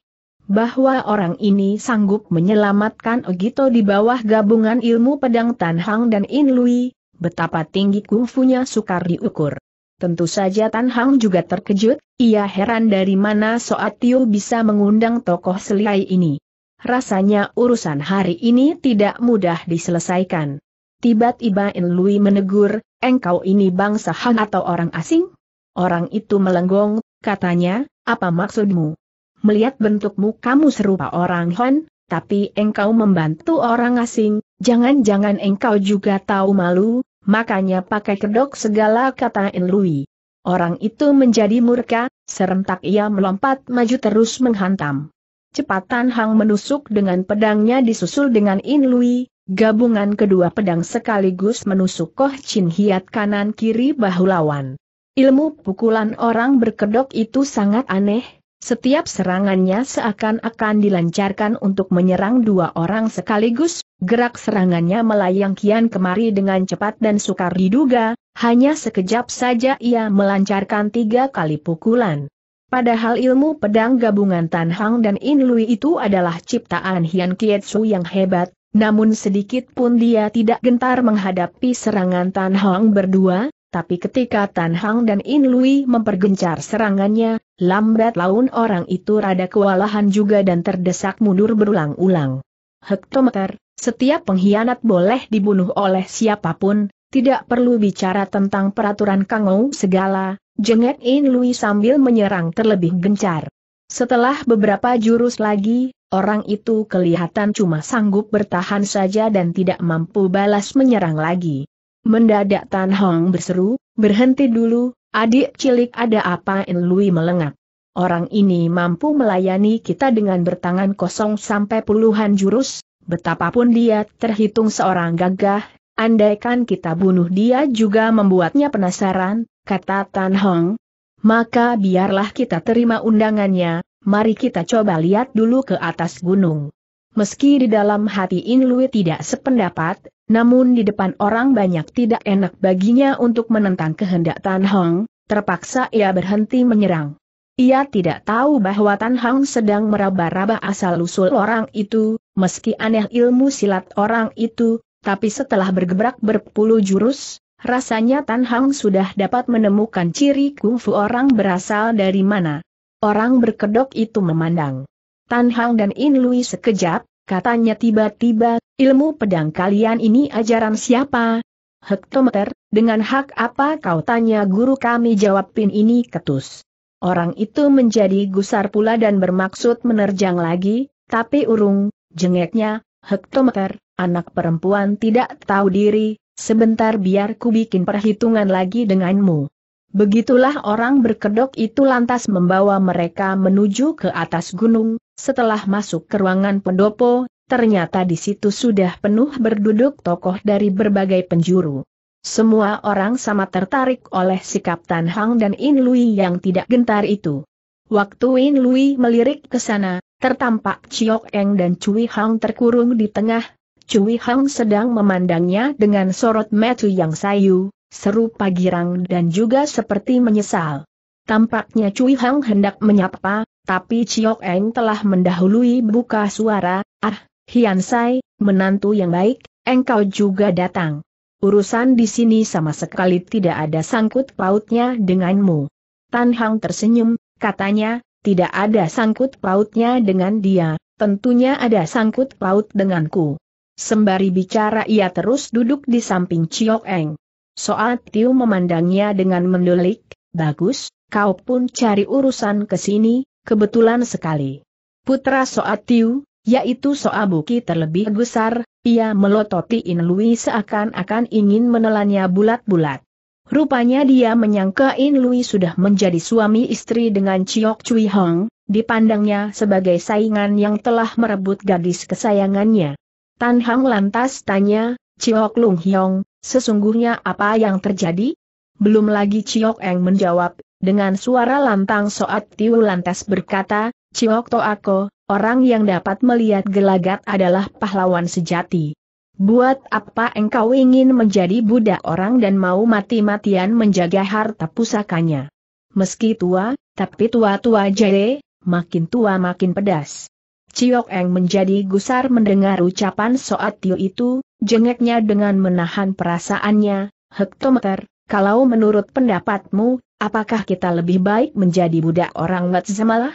bahwa orang ini sanggup menyelamatkan Ogito di bawah gabungan ilmu pedang Tan Hang dan In Lui, betapa tinggi kungfunya sukar diukur. Tentu saja Tan Hang juga terkejut, ia heran dari mana Soat Tiu bisa mengundang tokoh selai ini. Rasanya urusan hari ini tidak mudah diselesaikan. Tiba-tiba In Lui menegur, engkau ini bangsa Han atau orang asing? Orang itu melenggong, katanya, apa maksudmu? melihat bentukmu kamu serupa orang Hon, tapi engkau membantu orang asing, jangan-jangan engkau juga tahu malu, makanya pakai kedok segala kata Lui. Orang itu menjadi murka, serentak ia melompat maju terus menghantam. Cepatan Hang menusuk dengan pedangnya disusul dengan In Lui, gabungan kedua pedang sekaligus menusuk Koh Chin Hiat kanan kiri bahu lawan. Ilmu pukulan orang berkedok itu sangat aneh, setiap serangannya seakan-akan dilancarkan untuk menyerang dua orang sekaligus, gerak serangannya melayang kian kemari dengan cepat dan sukar diduga, hanya sekejap saja ia melancarkan tiga kali pukulan. Padahal ilmu pedang gabungan Tan Hang dan In Lui itu adalah ciptaan Hian Kietsu yang hebat, namun sedikit pun dia tidak gentar menghadapi serangan Tan Hang berdua, tapi ketika Tan Hang dan In Lui mempergencar serangannya, lambat laun orang itu rada kewalahan juga dan terdesak mundur berulang-ulang. Hektometer, setiap pengkhianat boleh dibunuh oleh siapapun, tidak perlu bicara tentang peraturan Kangou segala, Jengat In Lui sambil menyerang terlebih gencar. Setelah beberapa jurus lagi, orang itu kelihatan cuma sanggup bertahan saja dan tidak mampu balas menyerang lagi. Mendadak Tan Hong berseru, berhenti dulu, adik cilik ada apa In Lui melengak. Orang ini mampu melayani kita dengan bertangan kosong sampai puluhan jurus, betapapun dia terhitung seorang gagah, andaikan kita bunuh dia juga membuatnya penasaran, kata Tan Hong. Maka biarlah kita terima undangannya, mari kita coba lihat dulu ke atas gunung. Meski di dalam hati In Lui tidak sependapat, namun di depan orang banyak tidak enak baginya untuk menentang kehendak Tan Hong, terpaksa ia berhenti menyerang. Ia tidak tahu bahwa Tan Hong sedang meraba-raba asal-usul orang itu, meski aneh ilmu silat orang itu, tapi setelah bergebrak berpuluh jurus, rasanya Tan Hong sudah dapat menemukan ciri kungfu orang berasal dari mana. Orang berkedok itu memandang. Tan Hong dan In Lui sekejap, Katanya tiba-tiba, ilmu pedang kalian ini ajaran siapa? Hektometer, dengan hak apa kau tanya guru kami jawab pin ini ketus. Orang itu menjadi gusar pula dan bermaksud menerjang lagi, tapi urung, jengeknya, hektometer, anak perempuan tidak tahu diri, sebentar biar ku bikin perhitungan lagi denganmu. Begitulah orang berkedok itu lantas membawa mereka menuju ke atas gunung, setelah masuk ke ruangan pendopo, ternyata di situ sudah penuh berduduk tokoh dari berbagai penjuru. Semua orang sama tertarik oleh sikap Tan Hang dan In Lui yang tidak gentar itu. Waktu In Lui melirik ke sana, tertampak Chiok Eng dan Cui Hang terkurung di tengah, Cui Hang sedang memandangnya dengan sorot mata yang sayu, seru Pagirang dan juga seperti menyesal. Tampaknya Cui Hang hendak menyapa, tapi Chiok Eng telah mendahului buka suara, ah, Hian Sai, menantu yang baik, engkau juga datang. Urusan di sini sama sekali tidak ada sangkut pautnya denganmu. Tan Hang tersenyum, katanya, tidak ada sangkut pautnya dengan dia, tentunya ada sangkut paut denganku. Sembari bicara ia terus duduk di samping Chiok Eng. Soal Tiu memandangnya dengan mendulik, bagus, kau pun cari urusan ke sini, kebetulan sekali. Putra Soat Tiu, yaitu Soabuki terlebih besar, ia melototi Inlui seakan-akan ingin menelannya bulat-bulat. Rupanya dia menyangka Inlui sudah menjadi suami istri dengan Chiok Chui Hong, dipandangnya sebagai saingan yang telah merebut gadis kesayangannya. Tan Hang lantas tanya, Ciok Lung Hiong, sesungguhnya apa yang terjadi? Belum lagi Ciok Eng menjawab, dengan suara lantang Soat Tiu lantas berkata, Ciok Toako, orang yang dapat melihat gelagat adalah pahlawan sejati. Buat apa engkau ingin menjadi budak orang dan mau mati-matian menjaga harta pusakanya? Meski tua, tapi tua-tua jere, makin tua makin pedas. Ciok Eng menjadi gusar mendengar ucapan Soat Tio itu, jengeknya dengan menahan perasaannya, hektometer, kalau menurut pendapatmu, apakah kita lebih baik menjadi budak orang Letzemalah?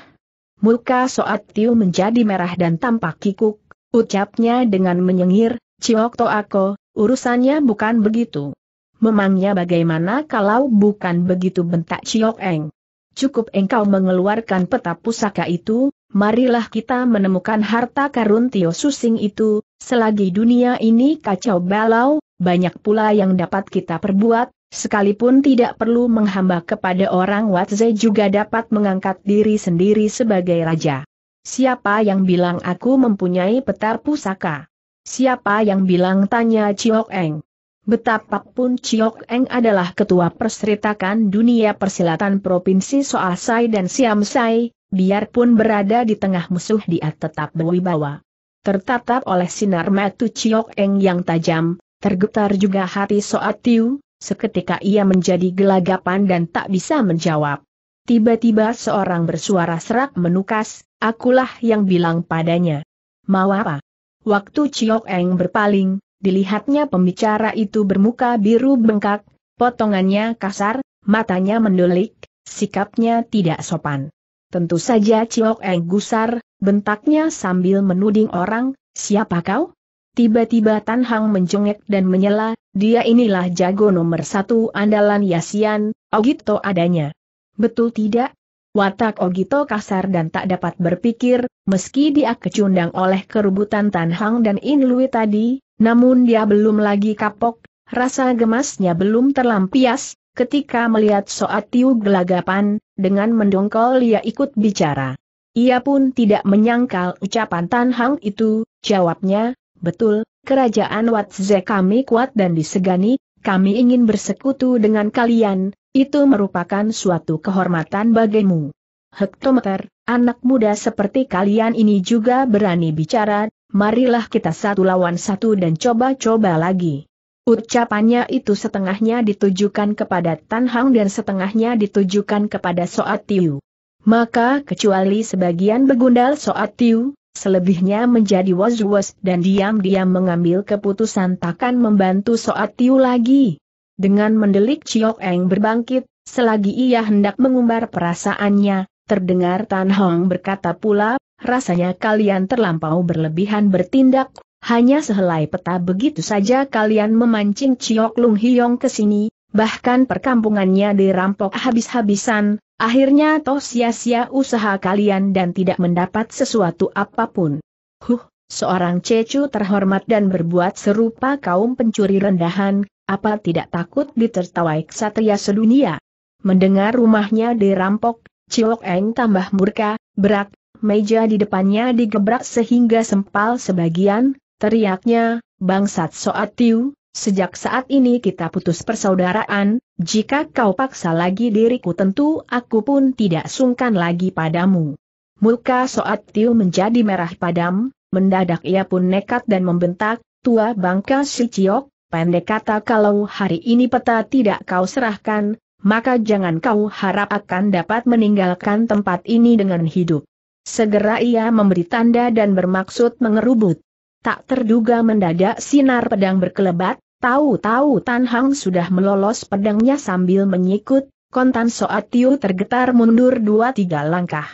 Muka Soat Tio menjadi merah dan tampak kikuk, ucapnya dengan menyengir, Ciok Toako, urusannya bukan begitu. Memangnya bagaimana kalau bukan begitu bentak Ciok Eng? Cukup engkau mengeluarkan peta pusaka itu, marilah kita menemukan harta karun Tio Susing itu, selagi dunia ini kacau balau, banyak pula yang dapat kita perbuat, sekalipun tidak perlu menghamba kepada orang Watze juga dapat mengangkat diri sendiri sebagai raja. Siapa yang bilang aku mempunyai peta pusaka? Siapa yang bilang tanya Chiok Eng? Betapapun Chiok Eng adalah ketua perseritakan dunia persilatan Provinsi Soasai dan Siamsai, biarpun berada di tengah musuh dia tetap berwibawa. Tertatap oleh sinar matu Chiok Eng yang tajam, tergetar juga hati Soat Tiu, seketika ia menjadi gelagapan dan tak bisa menjawab. Tiba-tiba seorang bersuara serak menukas, akulah yang bilang padanya. Mau apa? Waktu Chiok Eng berpaling, dilihatnya pembicara itu bermuka biru bengkak, potongannya kasar, matanya mendulik, sikapnya tidak sopan. Tentu saja Ciok Eng gusar, bentaknya sambil menuding orang, siapa kau? Tiba-tiba Tan Hang mencengek dan menyela, dia inilah jago nomor satu andalan Yasian, Ogito adanya. Betul tidak? Watak Ogito kasar dan tak dapat berpikir, meski dia kecundang oleh kerubutan Tan Hang dan In Lui tadi, namun dia belum lagi kapok, rasa gemasnya belum terlampias, Ketika melihat Soat Tiu gelagapan, dengan mendongkol ia ikut bicara. Ia pun tidak menyangkal ucapan Tan Hang itu, jawabnya, betul, kerajaan Watze kami kuat dan disegani, kami ingin bersekutu dengan kalian, itu merupakan suatu kehormatan bagimu. Hektometer, anak muda seperti kalian ini juga berani bicara, marilah kita satu lawan satu dan coba-coba lagi. Ucapannya itu setengahnya ditujukan kepada Tan Hang dan setengahnya ditujukan kepada Soat Tiu. Maka kecuali sebagian begundal Soat Tiu, selebihnya menjadi was-was dan diam-diam mengambil keputusan takkan membantu Soat Tiu lagi. Dengan mendelik Chiok Eng berbangkit, selagi ia hendak mengumbar perasaannya, terdengar Tan Hong berkata pula, rasanya kalian terlampau berlebihan bertindak, hanya sehelai peta begitu saja kalian memancing Ciok Lung Hiong ke sini, bahkan perkampungannya dirampok habis-habisan, akhirnya toh sia-sia usaha kalian dan tidak mendapat sesuatu apapun. Huh, seorang cecu terhormat dan berbuat serupa kaum pencuri rendahan, apa tidak takut ditertawai ksatria sedunia? Mendengar rumahnya dirampok, Ciok Eng tambah murka, berat, meja di depannya digebrak sehingga sempal sebagian, Teriaknya, bangsat Soat Tiu, sejak saat ini kita putus persaudaraan, jika kau paksa lagi diriku tentu aku pun tidak sungkan lagi padamu. Muka Soat Tiu menjadi merah padam, mendadak ia pun nekat dan membentak, tua bangka si Ciok, pendek kata kalau hari ini peta tidak kau serahkan, maka jangan kau harap akan dapat meninggalkan tempat ini dengan hidup. Segera ia memberi tanda dan bermaksud mengerubut. Tak terduga mendadak sinar pedang berkelebat, tahu-tahu Tan Hang sudah melolos pedangnya sambil menyikut, kontan Soat Tiu tergetar mundur dua tiga langkah.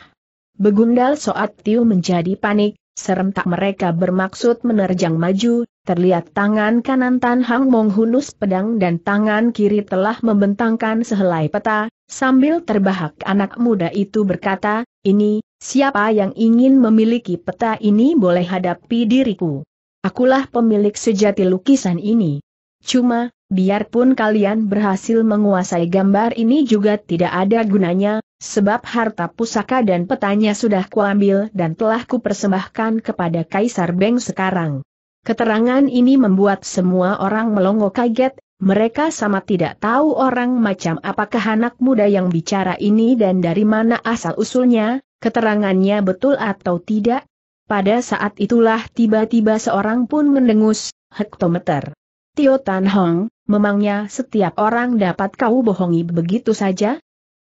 Begundal Soat Tiu menjadi panik, serentak mereka bermaksud menerjang maju, terlihat tangan kanan Tan Hang menghunus pedang dan tangan kiri telah membentangkan sehelai peta, sambil terbahak anak muda itu berkata, ini, Siapa yang ingin memiliki peta ini boleh hadapi diriku. Akulah pemilik sejati lukisan ini. Cuma, biarpun kalian berhasil menguasai gambar ini juga tidak ada gunanya, sebab harta pusaka dan petanya sudah kuambil dan telah kupersembahkan kepada Kaisar Beng sekarang. Keterangan ini membuat semua orang melongo kaget, mereka sama tidak tahu orang macam apakah anak muda yang bicara ini dan dari mana asal-usulnya, keterangannya betul atau tidak? Pada saat itulah tiba-tiba seorang pun mendengus, hektometer. Tio Tan Hong, memangnya setiap orang dapat kau bohongi begitu saja?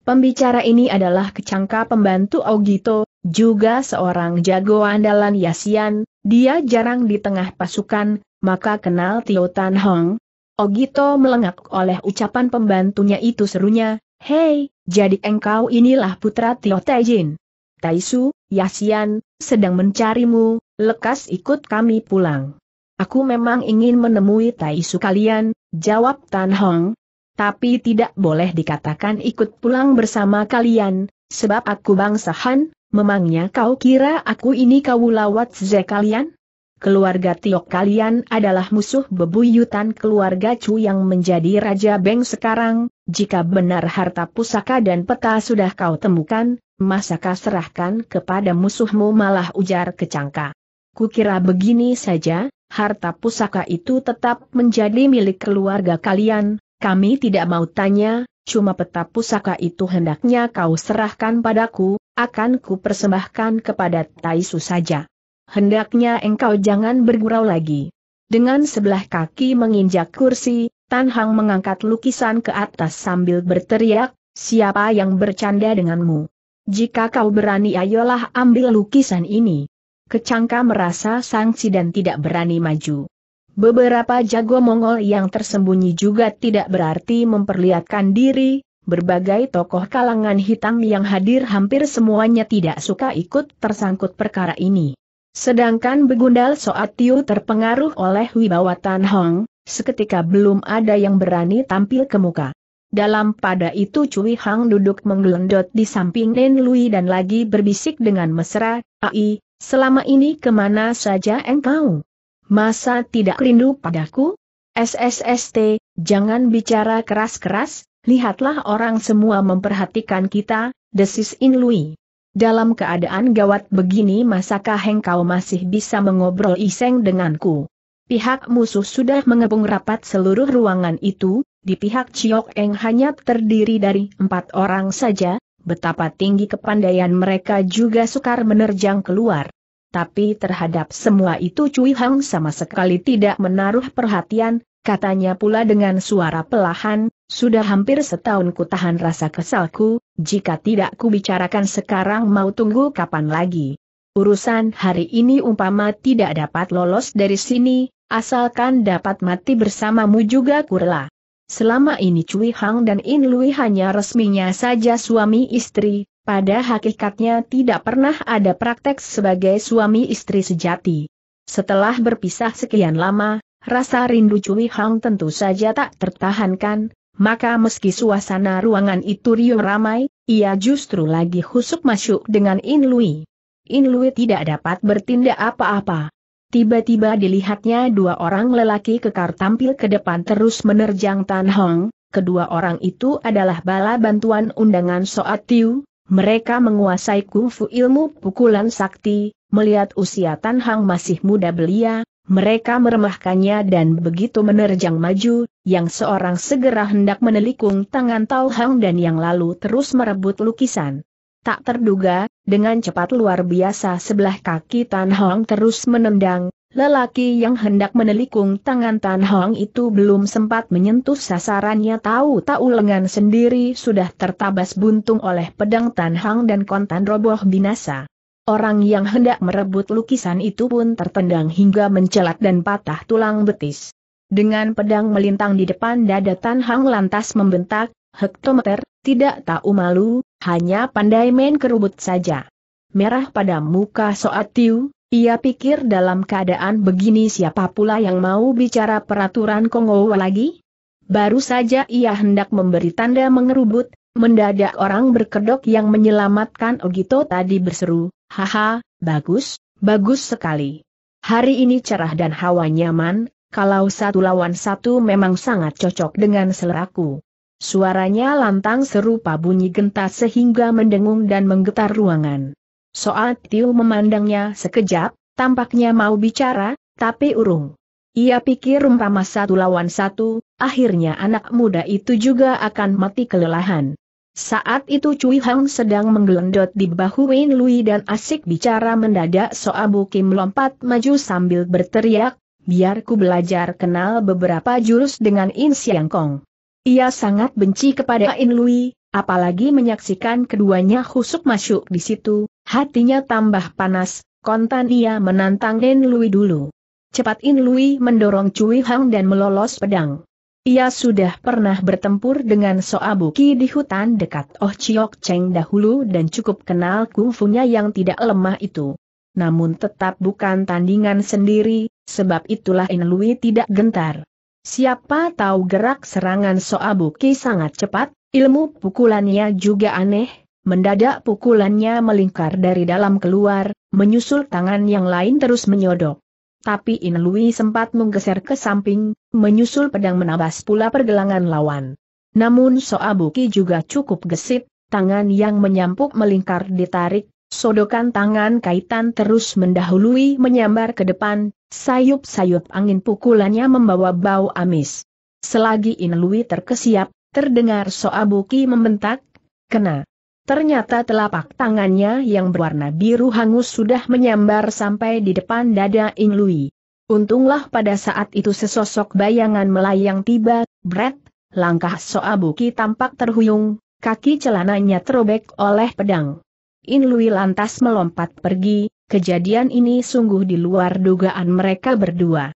Pembicara ini adalah kecangka pembantu Ogito, juga seorang jago andalan Yasian, dia jarang di tengah pasukan, maka kenal Tio Tan Hong. Ogito melengak oleh ucapan pembantunya itu serunya, Hei, jadi engkau inilah putra Tio Tejin. Taisu, Yasian, sedang mencarimu, lekas ikut kami pulang. Aku memang ingin menemui Taisu kalian, jawab Tan Hong. Tapi tidak boleh dikatakan ikut pulang bersama kalian, sebab aku bangsa Han, memangnya kau kira aku ini kau lawat ze kalian? Keluarga Tiok kalian adalah musuh bebuyutan keluarga Chu yang menjadi Raja Beng sekarang, jika benar harta pusaka dan peta sudah kau temukan, masakah serahkan kepada musuhmu malah ujar kecangka. Kukira begini saja, harta pusaka itu tetap menjadi milik keluarga kalian, kami tidak mau tanya, cuma peta pusaka itu hendaknya kau serahkan padaku, akan ku persembahkan kepada Taisu saja. Hendaknya engkau jangan bergurau lagi. Dengan sebelah kaki menginjak kursi, Tan Hang mengangkat lukisan ke atas sambil berteriak, siapa yang bercanda denganmu? Jika kau berani ayolah ambil lukisan ini. Kecangka merasa sangsi dan tidak berani maju. Beberapa jago Mongol yang tersembunyi juga tidak berarti memperlihatkan diri, berbagai tokoh kalangan hitam yang hadir hampir semuanya tidak suka ikut tersangkut perkara ini. Sedangkan Begundal Soat terpengaruh oleh wibawa Tan Hong, seketika belum ada yang berani tampil ke muka. Dalam pada itu Cui Hang duduk menggelendot di samping Nen Lui dan lagi berbisik dengan mesra, Ai, selama ini kemana saja engkau? Masa tidak rindu padaku? SSST, jangan bicara keras-keras, lihatlah orang semua memperhatikan kita, desis In Lui. Dalam keadaan gawat begini masakah engkau masih bisa mengobrol iseng denganku? Pihak musuh sudah mengepung rapat seluruh ruangan itu, di pihak Chiok Eng hanya terdiri dari empat orang saja, betapa tinggi kepandaian mereka juga sukar menerjang keluar. Tapi terhadap semua itu Cui Hang sama sekali tidak menaruh perhatian, katanya pula dengan suara pelahan, sudah hampir setahun ku tahan rasa kesalku, jika tidak ku bicarakan sekarang mau tunggu kapan lagi. Urusan hari ini umpama tidak dapat lolos dari sini, asalkan dapat mati bersamamu juga kurla. Selama ini Cui Hang dan In Lui hanya resminya saja suami istri, pada hakikatnya tidak pernah ada praktek sebagai suami istri sejati. Setelah berpisah sekian lama, rasa rindu Cui Hang tentu saja tak tertahankan, maka meski suasana ruangan itu riuh ramai, ia justru lagi husuk masuk dengan In Lui. In Lui tidak dapat bertindak apa-apa. Tiba-tiba dilihatnya dua orang lelaki kekar tampil ke depan terus menerjang Tan Hong, kedua orang itu adalah bala bantuan undangan Soat Tiu, mereka menguasai kungfu ilmu pukulan sakti, melihat usia Tan Hong masih muda belia, mereka meremahkannya dan begitu menerjang maju, yang seorang segera hendak menelikung tangan Tau Hang dan yang lalu terus merebut lukisan. Tak terduga, dengan cepat luar biasa sebelah kaki Tan Hong terus menendang, lelaki yang hendak menelikung tangan Tan Hong itu belum sempat menyentuh sasarannya tahu-tahu lengan sendiri sudah tertabas buntung oleh pedang Tan Hong dan kontan roboh binasa. Orang yang hendak merebut lukisan itu pun tertendang hingga mencelat dan patah tulang betis. Dengan pedang melintang di depan dada Tan Hong lantas membentak, hektometer, tidak tahu malu, hanya pandai main kerubut saja. Merah pada muka Soat Tiu, ia pikir dalam keadaan begini siapa pula yang mau bicara peraturan Kongowa lagi? Baru saja ia hendak memberi tanda mengerubut, mendadak orang berkedok yang menyelamatkan Ogito tadi berseru, Haha, bagus, bagus sekali. Hari ini cerah dan hawa nyaman, kalau satu lawan satu memang sangat cocok dengan seleraku. Suaranya lantang serupa bunyi genta sehingga mendengung dan menggetar ruangan. Soal Tiu memandangnya sekejap, tampaknya mau bicara, tapi urung. Ia pikir umpama satu lawan satu, akhirnya anak muda itu juga akan mati kelelahan. Saat itu Cui Hang sedang menggelendot di bahu Win Lui dan asik bicara mendadak bu Kim lompat maju sambil berteriak, biar ku belajar kenal beberapa jurus dengan In Siang Kong. Ia sangat benci kepada Inlui, apalagi menyaksikan keduanya khusuk masuk di situ, hatinya tambah panas, kontan ia menantang Inlui dulu. Cepat Inlui mendorong Cui Hang dan melolos pedang. Ia sudah pernah bertempur dengan Soabuki di hutan dekat Oh Chiok Cheng dahulu dan cukup kenal kungfunya yang tidak lemah itu. Namun tetap bukan tandingan sendiri, sebab itulah Inlui tidak gentar. Siapa tahu gerak serangan Soabuki sangat cepat, ilmu pukulannya juga aneh, mendadak pukulannya melingkar dari dalam keluar, menyusul tangan yang lain terus menyodok. Tapi Inlui sempat menggeser ke samping, menyusul pedang menabas pula pergelangan lawan. Namun Soabuki juga cukup gesit, tangan yang menyampuk melingkar ditarik, sodokan tangan kaitan terus mendahului menyambar ke depan, sayup-sayup angin pukulannya membawa bau amis. Selagi Inlui terkesiap, terdengar Soabuki membentak, kena. Ternyata telapak tangannya yang berwarna biru hangus sudah menyambar sampai di depan dada Inlui. Untunglah pada saat itu sesosok bayangan melayang tiba, bret, langkah Soabuki tampak terhuyung, kaki celananya terobek oleh pedang. Inlui lantas melompat pergi, Kejadian ini sungguh di luar dugaan mereka berdua.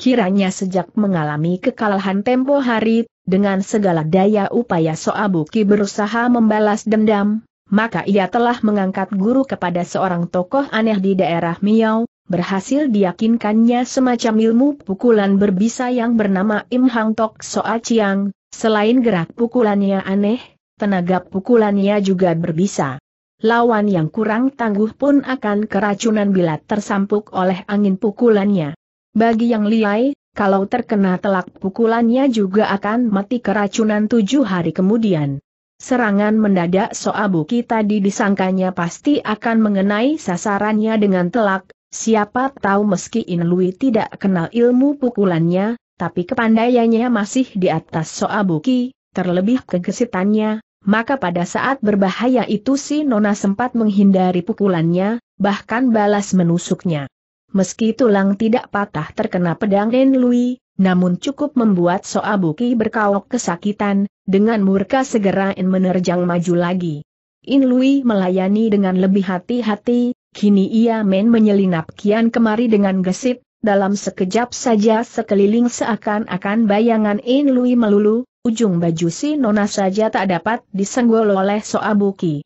Kiranya sejak mengalami kekalahan tempo hari, dengan segala daya upaya Soabuki berusaha membalas dendam, maka ia telah mengangkat guru kepada seorang tokoh aneh di daerah Miao, berhasil diyakinkannya semacam ilmu pukulan berbisa yang bernama Im Hang Tok Soa Chiang, selain gerak pukulannya aneh, tenaga pukulannya juga berbisa lawan yang kurang tangguh pun akan keracunan bila tersampuk oleh angin pukulannya. Bagi yang liai, kalau terkena telak pukulannya juga akan mati keracunan tujuh hari kemudian. Serangan mendadak Soabuki tadi disangkanya pasti akan mengenai sasarannya dengan telak, siapa tahu meski Inlui tidak kenal ilmu pukulannya, tapi kepandaiannya masih di atas Soabuki, terlebih kegesitannya, maka pada saat berbahaya itu si Nona sempat menghindari pukulannya, bahkan balas menusuknya. Meski tulang tidak patah terkena pedang Den Lui, namun cukup membuat Soabuki berkawok kesakitan, dengan murka segera In menerjang maju lagi. In Lui melayani dengan lebih hati-hati, kini ia men menyelinap kian kemari dengan gesit, dalam sekejap saja sekeliling seakan-akan bayangan In Lui melulu, ujung baju si Nona saja tak dapat disenggol oleh Soabuki.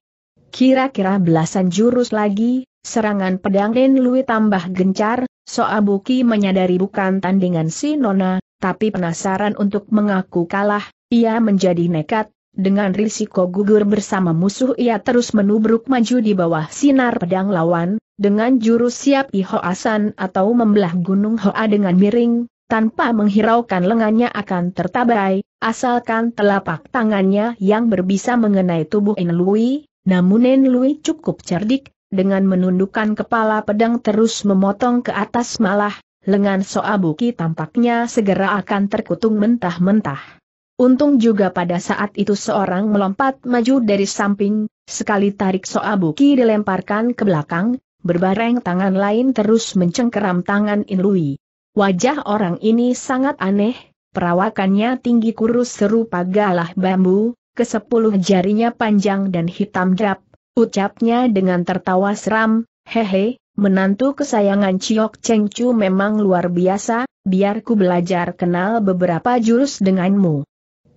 Kira-kira belasan jurus lagi, serangan pedang In Lui tambah gencar, Soabuki menyadari bukan tandingan si Nona, tapi penasaran untuk mengaku kalah, ia menjadi nekat, dengan risiko gugur bersama musuh ia terus menubruk maju di bawah sinar pedang lawan, dengan jurus siap ihoasan atau membelah gunung Hoa dengan miring, tanpa menghiraukan lengannya akan tertabai, asalkan telapak tangannya yang berbisa mengenai tubuh Enlui, namun Enlui cukup cerdik, dengan menundukkan kepala pedang terus memotong ke atas malah, lengan Soabuki tampaknya segera akan terkutung mentah-mentah. Untung juga pada saat itu seorang melompat maju dari samping, sekali tarik Soabuki dilemparkan ke belakang, berbareng tangan lain terus mencengkeram tangan Inlui. Wajah orang ini sangat aneh, perawakannya tinggi kurus serupa galah bambu, kesepuluh jarinya panjang dan hitam drap, ucapnya dengan tertawa seram, hehe, menantu kesayangan Ciok Cengcu memang luar biasa, biar ku belajar kenal beberapa jurus denganmu.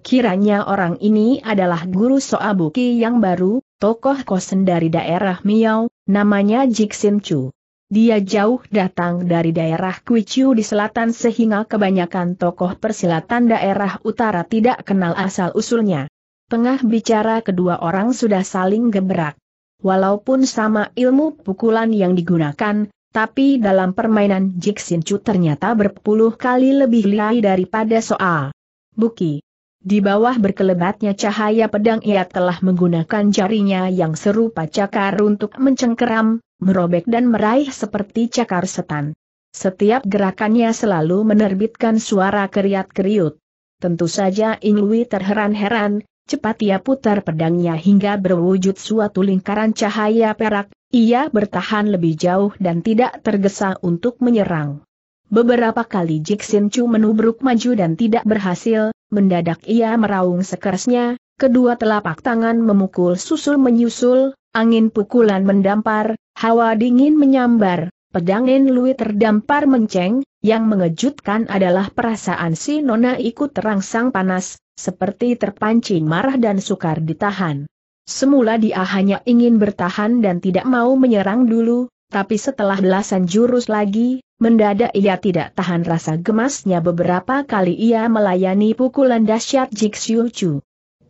Kiranya orang ini adalah guru Soabuki yang baru, tokoh kosen dari daerah Miao, namanya Jiksin Chu. Dia jauh datang dari daerah Kuichu di selatan sehingga kebanyakan tokoh persilatan daerah utara tidak kenal asal-usulnya. Tengah bicara kedua orang sudah saling gebrak. Walaupun sama ilmu pukulan yang digunakan, tapi dalam permainan Jiksin Chu ternyata berpuluh kali lebih liai daripada soal. Buki. Di bawah berkelebatnya cahaya pedang ia telah menggunakan jarinya yang serupa cakar untuk mencengkeram, merobek dan meraih seperti cakar setan. Setiap gerakannya selalu menerbitkan suara keriat-keriut. Tentu saja Inui terheran-heran, cepat ia putar pedangnya hingga berwujud suatu lingkaran cahaya perak, ia bertahan lebih jauh dan tidak tergesa untuk menyerang. Beberapa kali Jixin Chu menubruk maju dan tidak berhasil, mendadak ia meraung sekerasnya, kedua telapak tangan memukul susul menyusul, angin pukulan mendampar, hawa dingin menyambar, pedang Enlui terdampar menceng, yang mengejutkan adalah perasaan si Nona ikut terangsang panas, seperti terpancing marah dan sukar ditahan. Semula dia hanya ingin bertahan dan tidak mau menyerang dulu, tapi setelah belasan jurus lagi, mendadak ia tidak tahan rasa gemasnya beberapa kali ia melayani pukulan dahsyat Jixiu Chu.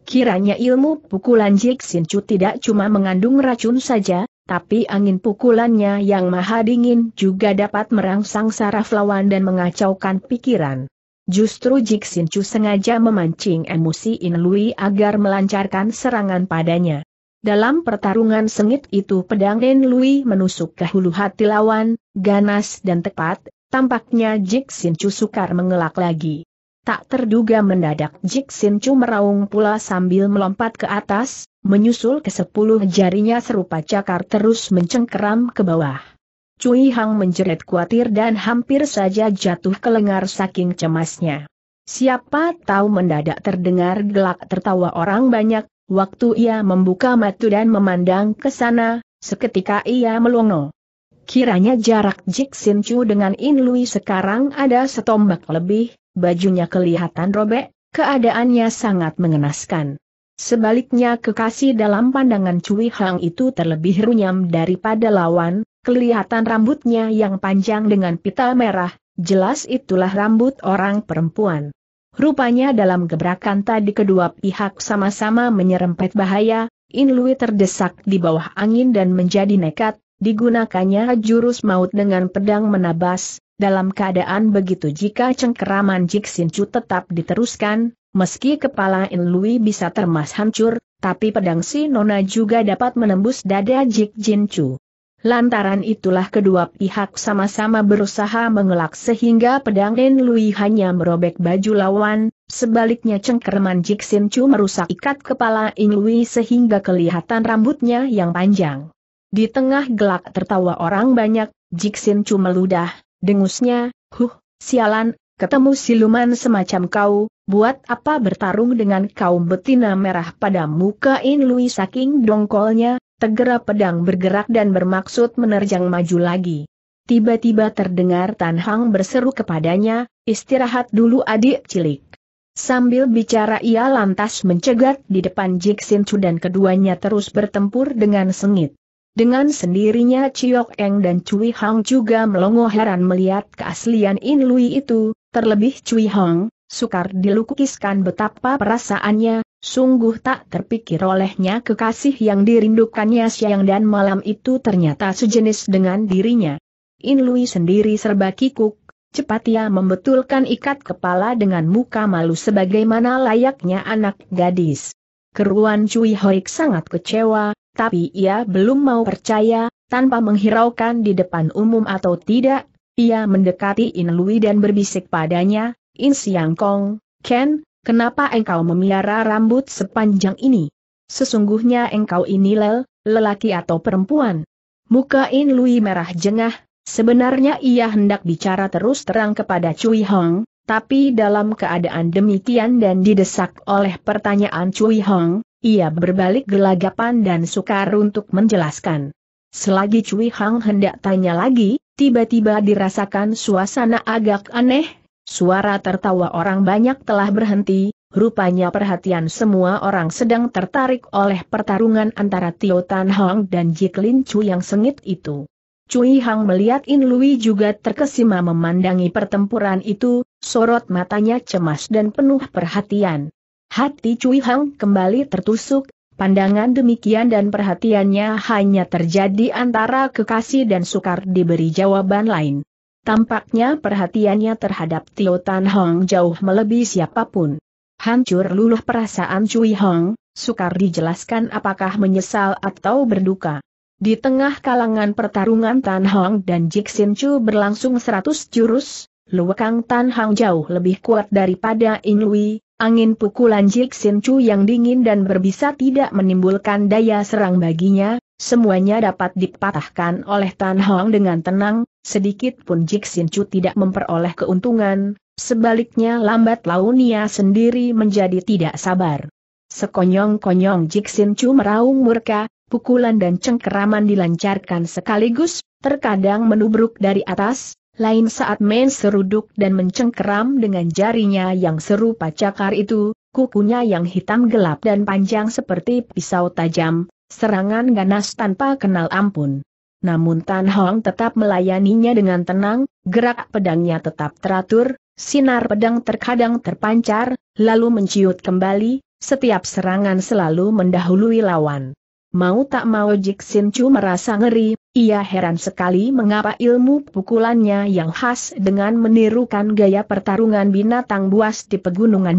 Kiranya ilmu pukulan Jik Chu tidak cuma mengandung racun saja, tapi angin pukulannya yang maha dingin juga dapat merangsang saraf lawan dan mengacaukan pikiran. Justru Jik Chu sengaja memancing emosi In Lui agar melancarkan serangan padanya. Dalam pertarungan sengit itu pedang Den Lui menusuk ke hulu hati lawan, ganas dan tepat, tampaknya Jik Sin Chu sukar mengelak lagi. Tak terduga mendadak Jik Sin Chu meraung pula sambil melompat ke atas, menyusul ke sepuluh jarinya serupa cakar terus mencengkeram ke bawah. Cui Hang menjerit khawatir dan hampir saja jatuh ke lengar saking cemasnya. Siapa tahu mendadak terdengar gelak tertawa orang banyak, Waktu ia membuka mata dan memandang ke sana, seketika ia melongo. Kiranya jarak Jik Sin Chu dengan In Lui sekarang ada setombak lebih, bajunya kelihatan robek, keadaannya sangat mengenaskan. Sebaliknya kekasih dalam pandangan Cui Hang itu terlebih runyam daripada lawan, kelihatan rambutnya yang panjang dengan pita merah, jelas itulah rambut orang perempuan. Rupanya dalam gebrakan tadi kedua pihak sama-sama menyerempet bahaya, In Lui terdesak di bawah angin dan menjadi nekat, digunakannya jurus maut dengan pedang menabas, dalam keadaan begitu jika cengkeraman Jiksin Chu tetap diteruskan, meski kepala In Lui bisa termas hancur, tapi pedang si Nona juga dapat menembus dada Jik Jin Chu. Lantaran itulah kedua pihak sama-sama berusaha mengelak sehingga pedang Den Lui hanya merobek baju lawan, sebaliknya cengkerman Jiksin Chu merusak ikat kepala In Lui sehingga kelihatan rambutnya yang panjang. Di tengah gelak tertawa orang banyak, Jiksin Chu meludah, dengusnya, huh, sialan, ketemu siluman semacam kau, buat apa bertarung dengan kaum betina merah pada muka In Lui saking dongkolnya, Tegera pedang bergerak dan bermaksud menerjang maju lagi. Tiba-tiba terdengar Tan Hang berseru kepadanya, istirahat dulu adik cilik. Sambil bicara ia lantas mencegat di depan Sin Chu dan keduanya terus bertempur dengan sengit. Dengan sendirinya Chiok Eng dan Cui Hong juga melongo heran melihat keaslian In Lui itu, terlebih Cui Hong, sukar dilukiskan betapa perasaannya, Sungguh tak terpikir olehnya kekasih yang dirindukannya siang dan malam itu ternyata sejenis dengan dirinya. In Lui sendiri serba kikuk, cepat ia membetulkan ikat kepala dengan muka malu sebagaimana layaknya anak gadis. Keruan Cui Hoik sangat kecewa, tapi ia belum mau percaya, tanpa menghiraukan di depan umum atau tidak, ia mendekati In Lui dan berbisik padanya, In Siang Kong, Ken, Kenapa engkau memelihara rambut sepanjang ini? Sesungguhnya engkau ini lel, lelaki atau perempuan. Muka In Lui merah jengah, sebenarnya ia hendak bicara terus terang kepada Cui Hong, tapi dalam keadaan demikian dan didesak oleh pertanyaan Cui Hong, ia berbalik gelagapan dan sukar untuk menjelaskan. Selagi Cui Hong hendak tanya lagi, tiba-tiba dirasakan suasana agak aneh, Suara tertawa orang banyak telah berhenti, rupanya perhatian semua orang sedang tertarik oleh pertarungan antara Tio Tan Hong dan Jiklin Chu yang sengit itu. Cui Hang melihat In Lui juga terkesima memandangi pertempuran itu, sorot matanya cemas dan penuh perhatian. Hati Cui Hang kembali tertusuk, Pandangan demikian dan perhatiannya hanya terjadi antara kekasih dan sukar diberi jawaban lain. Tampaknya perhatiannya terhadap Tio Tan Hong jauh melebihi siapapun. Hancur luluh perasaan Cui Hong, sukar dijelaskan apakah menyesal atau berduka. Di tengah kalangan pertarungan Tan Hong dan Jixin Chu berlangsung 100 jurus, Luwakang Tan Hang jauh lebih kuat daripada In Lui, angin pukulan Jik Sin Chu yang dingin dan berbisa tidak menimbulkan daya serang baginya, semuanya dapat dipatahkan oleh Tan Hang dengan tenang, sedikit pun Jik Sin Chu tidak memperoleh keuntungan, sebaliknya lambat laun ia sendiri menjadi tidak sabar. Sekonyong-konyong Jik Sin Chu meraung murka, pukulan dan cengkeraman dilancarkan sekaligus, terkadang menubruk dari atas, lain saat main seruduk dan mencengkeram dengan jarinya yang serupa cakar itu, kukunya yang hitam gelap dan panjang seperti pisau tajam, serangan ganas tanpa kenal ampun. Namun Tan Hong tetap melayaninya dengan tenang, gerak pedangnya tetap teratur, sinar pedang terkadang terpancar, lalu menciut kembali, setiap serangan selalu mendahului lawan. Mau tak mau Sin Chu merasa ngeri, ia heran sekali mengapa ilmu pukulannya yang khas dengan menirukan gaya pertarungan binatang buas di pegunungan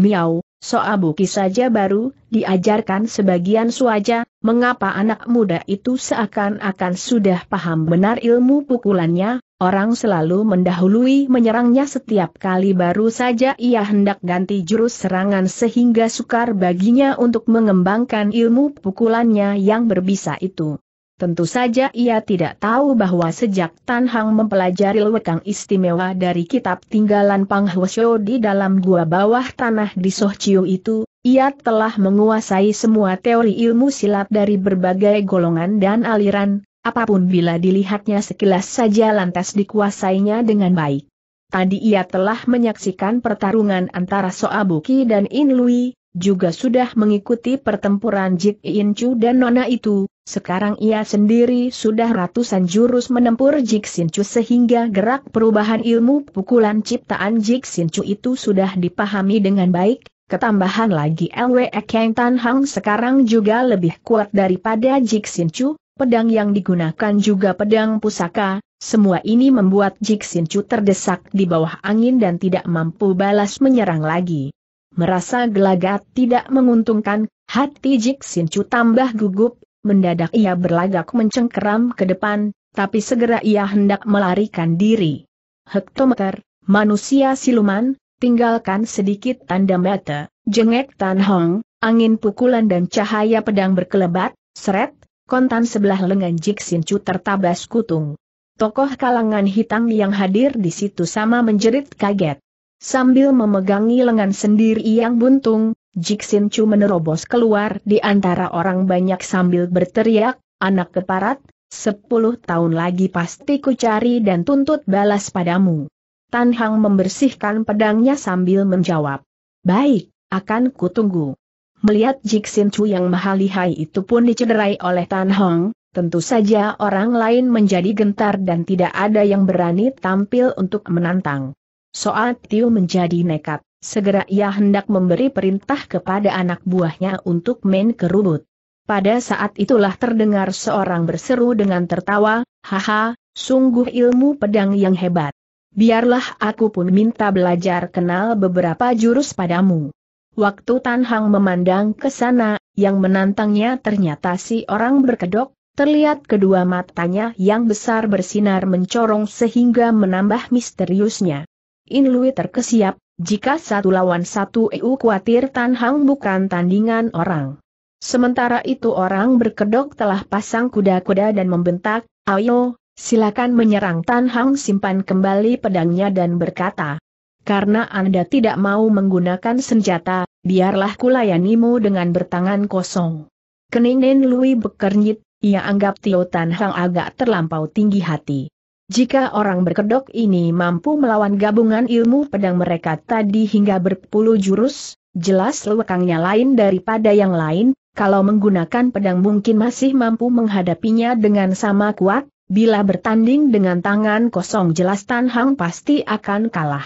soa buki saja baru, diajarkan sebagian suaja, mengapa anak muda itu seakan-akan sudah paham benar ilmu pukulannya, Orang selalu mendahului menyerangnya setiap kali baru saja ia hendak ganti jurus serangan sehingga sukar baginya untuk mengembangkan ilmu pukulannya yang berbisa itu. Tentu saja ia tidak tahu bahwa sejak Tan Hang mempelajari lekang istimewa dari kitab tinggalan Pang Hwasyo di dalam gua bawah tanah di Sohciu itu, ia telah menguasai semua teori ilmu silat dari berbagai golongan dan aliran, Apapun bila dilihatnya sekilas saja lantas dikuasainya dengan baik. Tadi ia telah menyaksikan pertarungan antara Soabuki dan Inlui, juga sudah mengikuti pertempuran Jik Inchu dan Nona itu, sekarang ia sendiri sudah ratusan jurus menempur Jik Sincu sehingga gerak perubahan ilmu pukulan ciptaan Jik Sincu itu sudah dipahami dengan baik, ketambahan lagi LWE Kang Tan Hang sekarang juga lebih kuat daripada Jik Sincu pedang yang digunakan juga pedang pusaka, semua ini membuat Jiksin Chu terdesak di bawah angin dan tidak mampu balas menyerang lagi. Merasa gelagat tidak menguntungkan, hati Jiksin Chu tambah gugup, mendadak ia berlagak mencengkeram ke depan, tapi segera ia hendak melarikan diri. Hektometer, manusia siluman, tinggalkan sedikit tanda mata, jengek Tan Hong, angin pukulan dan cahaya pedang berkelebat, seret, kontan sebelah lengan Jik Sin Chu tertabas kutung. Tokoh kalangan hitam yang hadir di situ sama menjerit kaget. Sambil memegangi lengan sendiri yang buntung, Jik Sin Chu menerobos keluar di antara orang banyak sambil berteriak, anak keparat, sepuluh tahun lagi pasti ku cari dan tuntut balas padamu. Tan Hang membersihkan pedangnya sambil menjawab. Baik, akan kutunggu. Melihat Jiksin Chu yang maha lihai itu pun dicederai oleh Tan Hong, tentu saja orang lain menjadi gentar dan tidak ada yang berani tampil untuk menantang. Soal Tiu menjadi nekat, segera ia hendak memberi perintah kepada anak buahnya untuk main kerubut. Pada saat itulah terdengar seorang berseru dengan tertawa, haha, sungguh ilmu pedang yang hebat. Biarlah aku pun minta belajar kenal beberapa jurus padamu. Waktu Tan Hang memandang ke sana, yang menantangnya ternyata si orang berkedok, terlihat kedua matanya yang besar bersinar mencorong sehingga menambah misteriusnya. In Lui terkesiap, jika satu lawan satu EU khawatir Tan Hang bukan tandingan orang. Sementara itu orang berkedok telah pasang kuda-kuda dan membentak, ayo, silakan menyerang Tan Hang simpan kembali pedangnya dan berkata, karena Anda tidak mau menggunakan senjata, biarlah kulayanimu dengan bertangan kosong. Keningin Lui bekernyit, ia anggap Tio Tan Hang agak terlampau tinggi hati. Jika orang berkedok ini mampu melawan gabungan ilmu pedang mereka tadi hingga berpuluh jurus, jelas lekangnya lain daripada yang lain, kalau menggunakan pedang mungkin masih mampu menghadapinya dengan sama kuat, bila bertanding dengan tangan kosong jelas Tan Hang pasti akan kalah.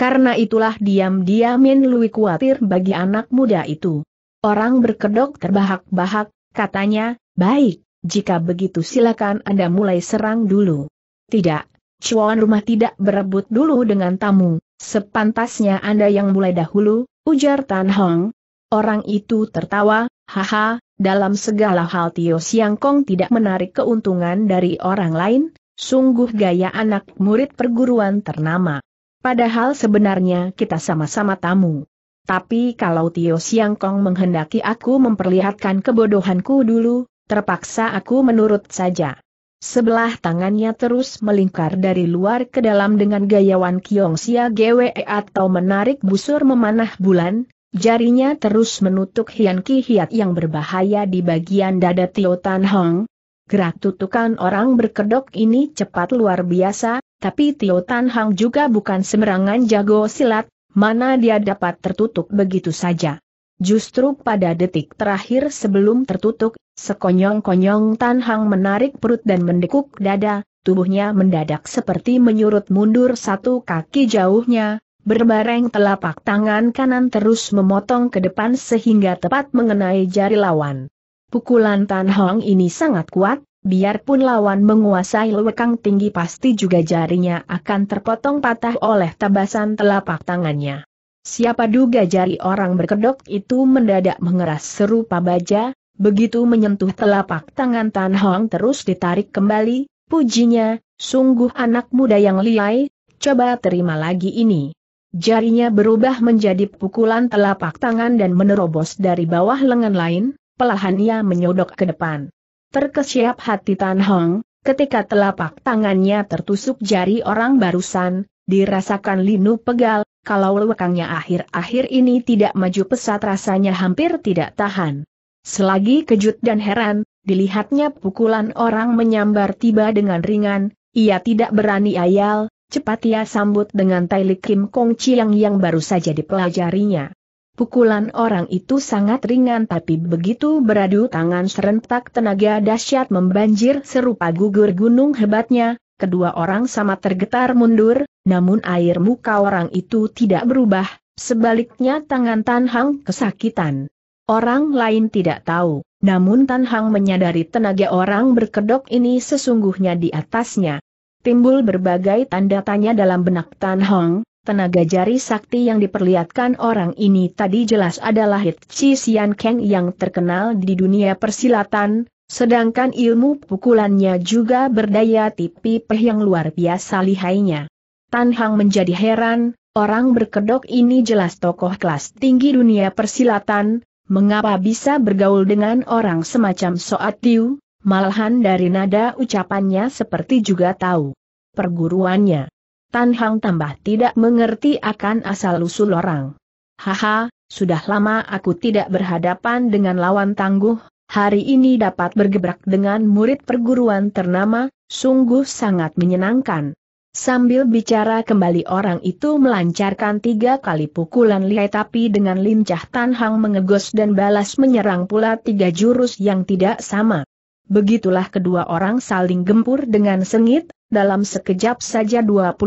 Karena itulah diam-diam Min Lui khawatir bagi anak muda itu. Orang berkedok terbahak-bahak, katanya, baik, jika begitu silakan Anda mulai serang dulu. Tidak, cuan rumah tidak berebut dulu dengan tamu, sepantasnya Anda yang mulai dahulu, ujar Tan Hong. Orang itu tertawa, haha, dalam segala hal Tio Siang Kong tidak menarik keuntungan dari orang lain, sungguh gaya anak murid perguruan ternama. Padahal sebenarnya kita sama-sama tamu. Tapi kalau Tio Siang Kong menghendaki aku memperlihatkan kebodohanku dulu, terpaksa aku menurut saja. Sebelah tangannya terus melingkar dari luar ke dalam dengan gayawan Kiong Sia Gwe atau menarik busur memanah bulan, jarinya terus menutup hian ki hiat yang berbahaya di bagian dada Tio Tan Hong. Gerak tutukan orang berkedok ini cepat luar biasa, tapi Tio Tan Hang juga bukan semerangan jago silat, mana dia dapat tertutup begitu saja. Justru pada detik terakhir sebelum tertutup, sekonyong-konyong Tan Hang menarik perut dan mendekuk dada, tubuhnya mendadak seperti menyurut mundur satu kaki jauhnya, berbareng telapak tangan kanan terus memotong ke depan sehingga tepat mengenai jari lawan. Pukulan Tan Hang ini sangat kuat, Biarpun lawan menguasai lewekang tinggi pasti juga jarinya akan terpotong patah oleh tebasan telapak tangannya. Siapa duga jari orang berkedok itu mendadak mengeras serupa baja, begitu menyentuh telapak tangan Tan Hong terus ditarik kembali, pujinya, sungguh anak muda yang liai, coba terima lagi ini. Jarinya berubah menjadi pukulan telapak tangan dan menerobos dari bawah lengan lain, pelahan ia menyodok ke depan. Terkesiap hati Tan Hong, ketika telapak tangannya tertusuk jari orang barusan, dirasakan linu pegal, kalau lekangnya akhir-akhir ini tidak maju pesat rasanya hampir tidak tahan. Selagi kejut dan heran, dilihatnya pukulan orang menyambar tiba dengan ringan, ia tidak berani ayal, cepat ia sambut dengan Tailik Kim Kong Chiang yang baru saja dipelajarinya. Pukulan orang itu sangat ringan tapi begitu beradu tangan serentak tenaga dahsyat membanjir serupa gugur gunung hebatnya, kedua orang sama tergetar mundur, namun air muka orang itu tidak berubah, sebaliknya tangan Tan Hang kesakitan. Orang lain tidak tahu, namun Tan Hang menyadari tenaga orang berkedok ini sesungguhnya di atasnya. Timbul berbagai tanda tanya dalam benak Tan Hong. Tenaga jari sakti yang diperlihatkan orang ini tadi jelas adalah Hit Chi Sian Keng yang terkenal di dunia persilatan, sedangkan ilmu pukulannya juga berdaya tipi peh yang luar biasa lihainya. Tan Hang menjadi heran, orang berkedok ini jelas tokoh kelas tinggi dunia persilatan, mengapa bisa bergaul dengan orang semacam Soat Tiu, malahan dari nada ucapannya seperti juga tahu perguruannya. Tan Hang tambah tidak mengerti akan asal-usul orang. Haha, sudah lama aku tidak berhadapan dengan lawan tangguh, hari ini dapat bergebrak dengan murid perguruan ternama, sungguh sangat menyenangkan. Sambil bicara kembali orang itu melancarkan tiga kali pukulan lihai tapi dengan lincah Tan Hang mengegos dan balas menyerang pula tiga jurus yang tidak sama. Begitulah kedua orang saling gempur dengan sengit, dalam sekejap saja 20-30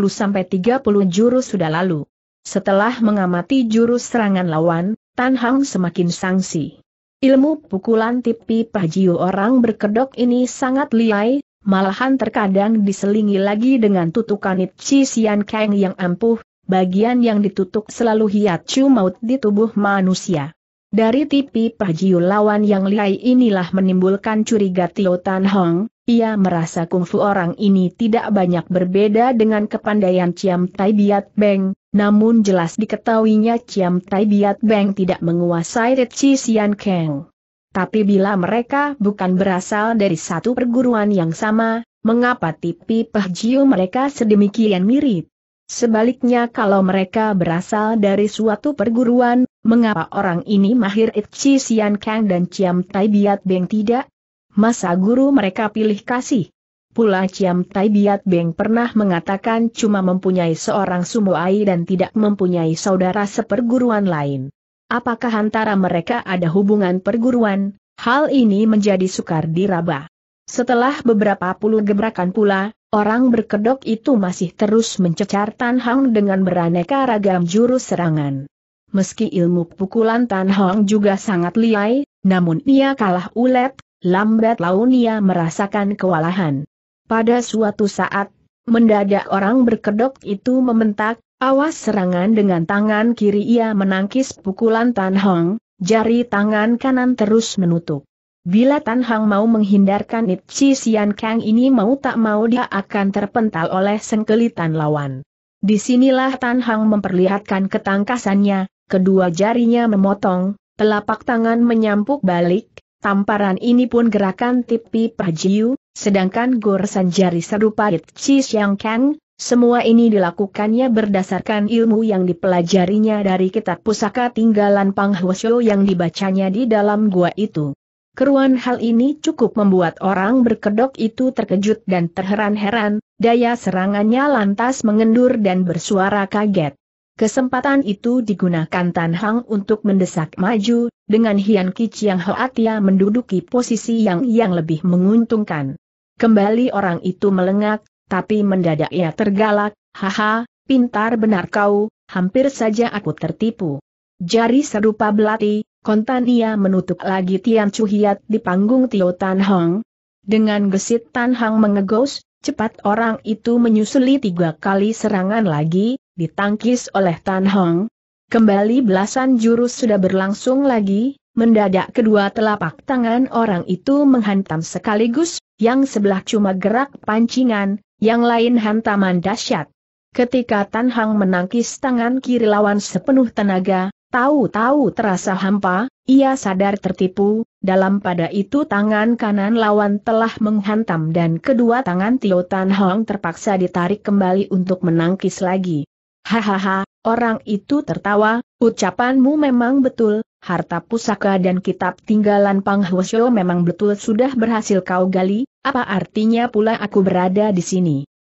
jurus sudah lalu. Setelah mengamati jurus serangan lawan, Tan Hang semakin sangsi. Ilmu pukulan tipi Pahjiu orang berkedok ini sangat liai, malahan terkadang diselingi lagi dengan tutukan Chi Sian Kang yang ampuh, bagian yang ditutup selalu hiacu maut di tubuh manusia. Dari tipi Pahjiu lawan yang liai inilah menimbulkan curiga Tio Tan Hong, ia merasa kungfu orang ini tidak banyak berbeda dengan kepandaian Ciam Tai Biat Beng, namun jelas diketahuinya Ciam Tai Biat Beng tidak menguasai Reci Sian Kang. Tapi bila mereka bukan berasal dari satu perguruan yang sama, mengapa tipi pahjiu mereka sedemikian mirip? Sebaliknya kalau mereka berasal dari suatu perguruan, mengapa orang ini mahir Itchi Sian Kang dan Ciam Tai Biat Beng tidak? masa guru mereka pilih kasih? Pula Ciam Tai Biat Beng pernah mengatakan cuma mempunyai seorang sumoai dan tidak mempunyai saudara seperguruan lain. Apakah antara mereka ada hubungan perguruan? Hal ini menjadi sukar diraba. Setelah beberapa puluh gebrakan pula, orang berkedok itu masih terus mencecar Tan Hong dengan beraneka ragam jurus serangan. Meski ilmu pukulan Tan Hong juga sangat liai, namun ia kalah ulet, lambat laun ia merasakan kewalahan. Pada suatu saat, mendadak orang berkedok itu mementak. awas serangan dengan tangan kiri ia menangkis pukulan Tan Hong, jari tangan kanan terus menutup. Bila Tan Hong mau menghindarkan Chi Sian Kang ini mau tak mau dia akan terpental oleh sengkelitan lawan. Disinilah Tan Hong memperlihatkan ketangkasannya, kedua jarinya memotong, telapak tangan menyampuk balik, Tamparan ini pun gerakan tipi Pajiu, sedangkan goresan jari serupa pahit Chi Xiang Kang, semua ini dilakukannya berdasarkan ilmu yang dipelajarinya dari kitab pusaka tinggalan Pang Hwasyo yang dibacanya di dalam gua itu. Keruan hal ini cukup membuat orang berkedok itu terkejut dan terheran-heran, daya serangannya lantas mengendur dan bersuara kaget. Kesempatan itu digunakan Tan Hang untuk mendesak maju, dengan Hian Ki Chiang Hoatia menduduki posisi yang yang lebih menguntungkan. Kembali orang itu melengak, tapi mendadak ia tergalak, haha, pintar benar kau, hampir saja aku tertipu. Jari serupa belati, kontan ia menutup lagi Tian Chu Hiat di panggung Tio Tan Hang. Dengan gesit Tan Hang mengegos, cepat orang itu menyusuli tiga kali serangan lagi, ditangkis oleh Tan Hong. Kembali belasan jurus sudah berlangsung lagi, mendadak kedua telapak tangan orang itu menghantam sekaligus, yang sebelah cuma gerak pancingan, yang lain hantaman dahsyat. Ketika Tan Hong menangkis tangan kiri lawan sepenuh tenaga, tahu-tahu terasa hampa, ia sadar tertipu, dalam pada itu tangan kanan lawan telah menghantam dan kedua tangan Tio Tan Hong terpaksa ditarik kembali untuk menangkis lagi. Hahaha, orang itu tertawa, ucapanmu memang betul, harta pusaka dan kitab tinggalan Pang Hwasyo memang betul sudah berhasil kau gali, apa artinya pula aku berada di sini?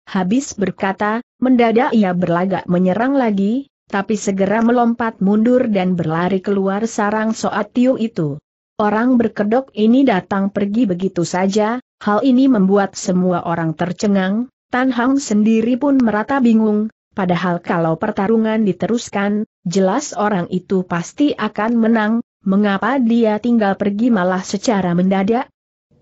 Habis berkata, mendadak ia berlagak menyerang lagi, tapi segera melompat mundur dan berlari keluar sarang Soat Tiu itu. Orang berkedok ini datang pergi begitu saja, hal ini membuat semua orang tercengang, Tan Hang sendiri pun merata bingung, Padahal kalau pertarungan diteruskan, jelas orang itu pasti akan menang, mengapa dia tinggal pergi malah secara mendadak?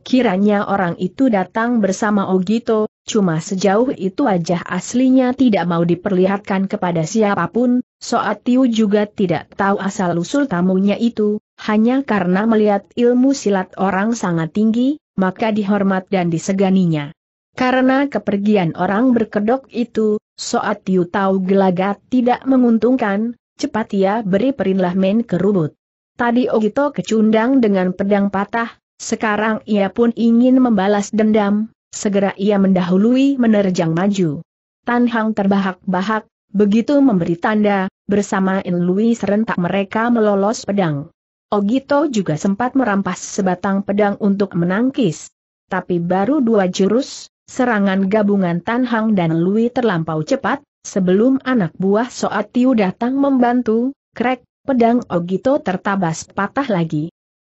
Kiranya orang itu datang bersama Ogito, cuma sejauh itu wajah aslinya tidak mau diperlihatkan kepada siapapun, Soat Tiu juga tidak tahu asal-usul tamunya itu, hanya karena melihat ilmu silat orang sangat tinggi, maka dihormat dan diseganinya. Karena kepergian orang berkedok itu, Soat Tiu tahu gelagat tidak menguntungkan, cepat ia beri perintah main kerubut. Tadi Ogito kecundang dengan pedang patah, sekarang ia pun ingin membalas dendam, segera ia mendahului menerjang maju. Tan Hang terbahak-bahak, begitu memberi tanda, bersama In Lui serentak mereka melolos pedang. Ogito juga sempat merampas sebatang pedang untuk menangkis. Tapi baru dua jurus, Serangan gabungan Tan Hang dan Lui terlampau cepat, sebelum anak buah Soat Tiu datang membantu, krek, pedang Ogito tertabas patah lagi,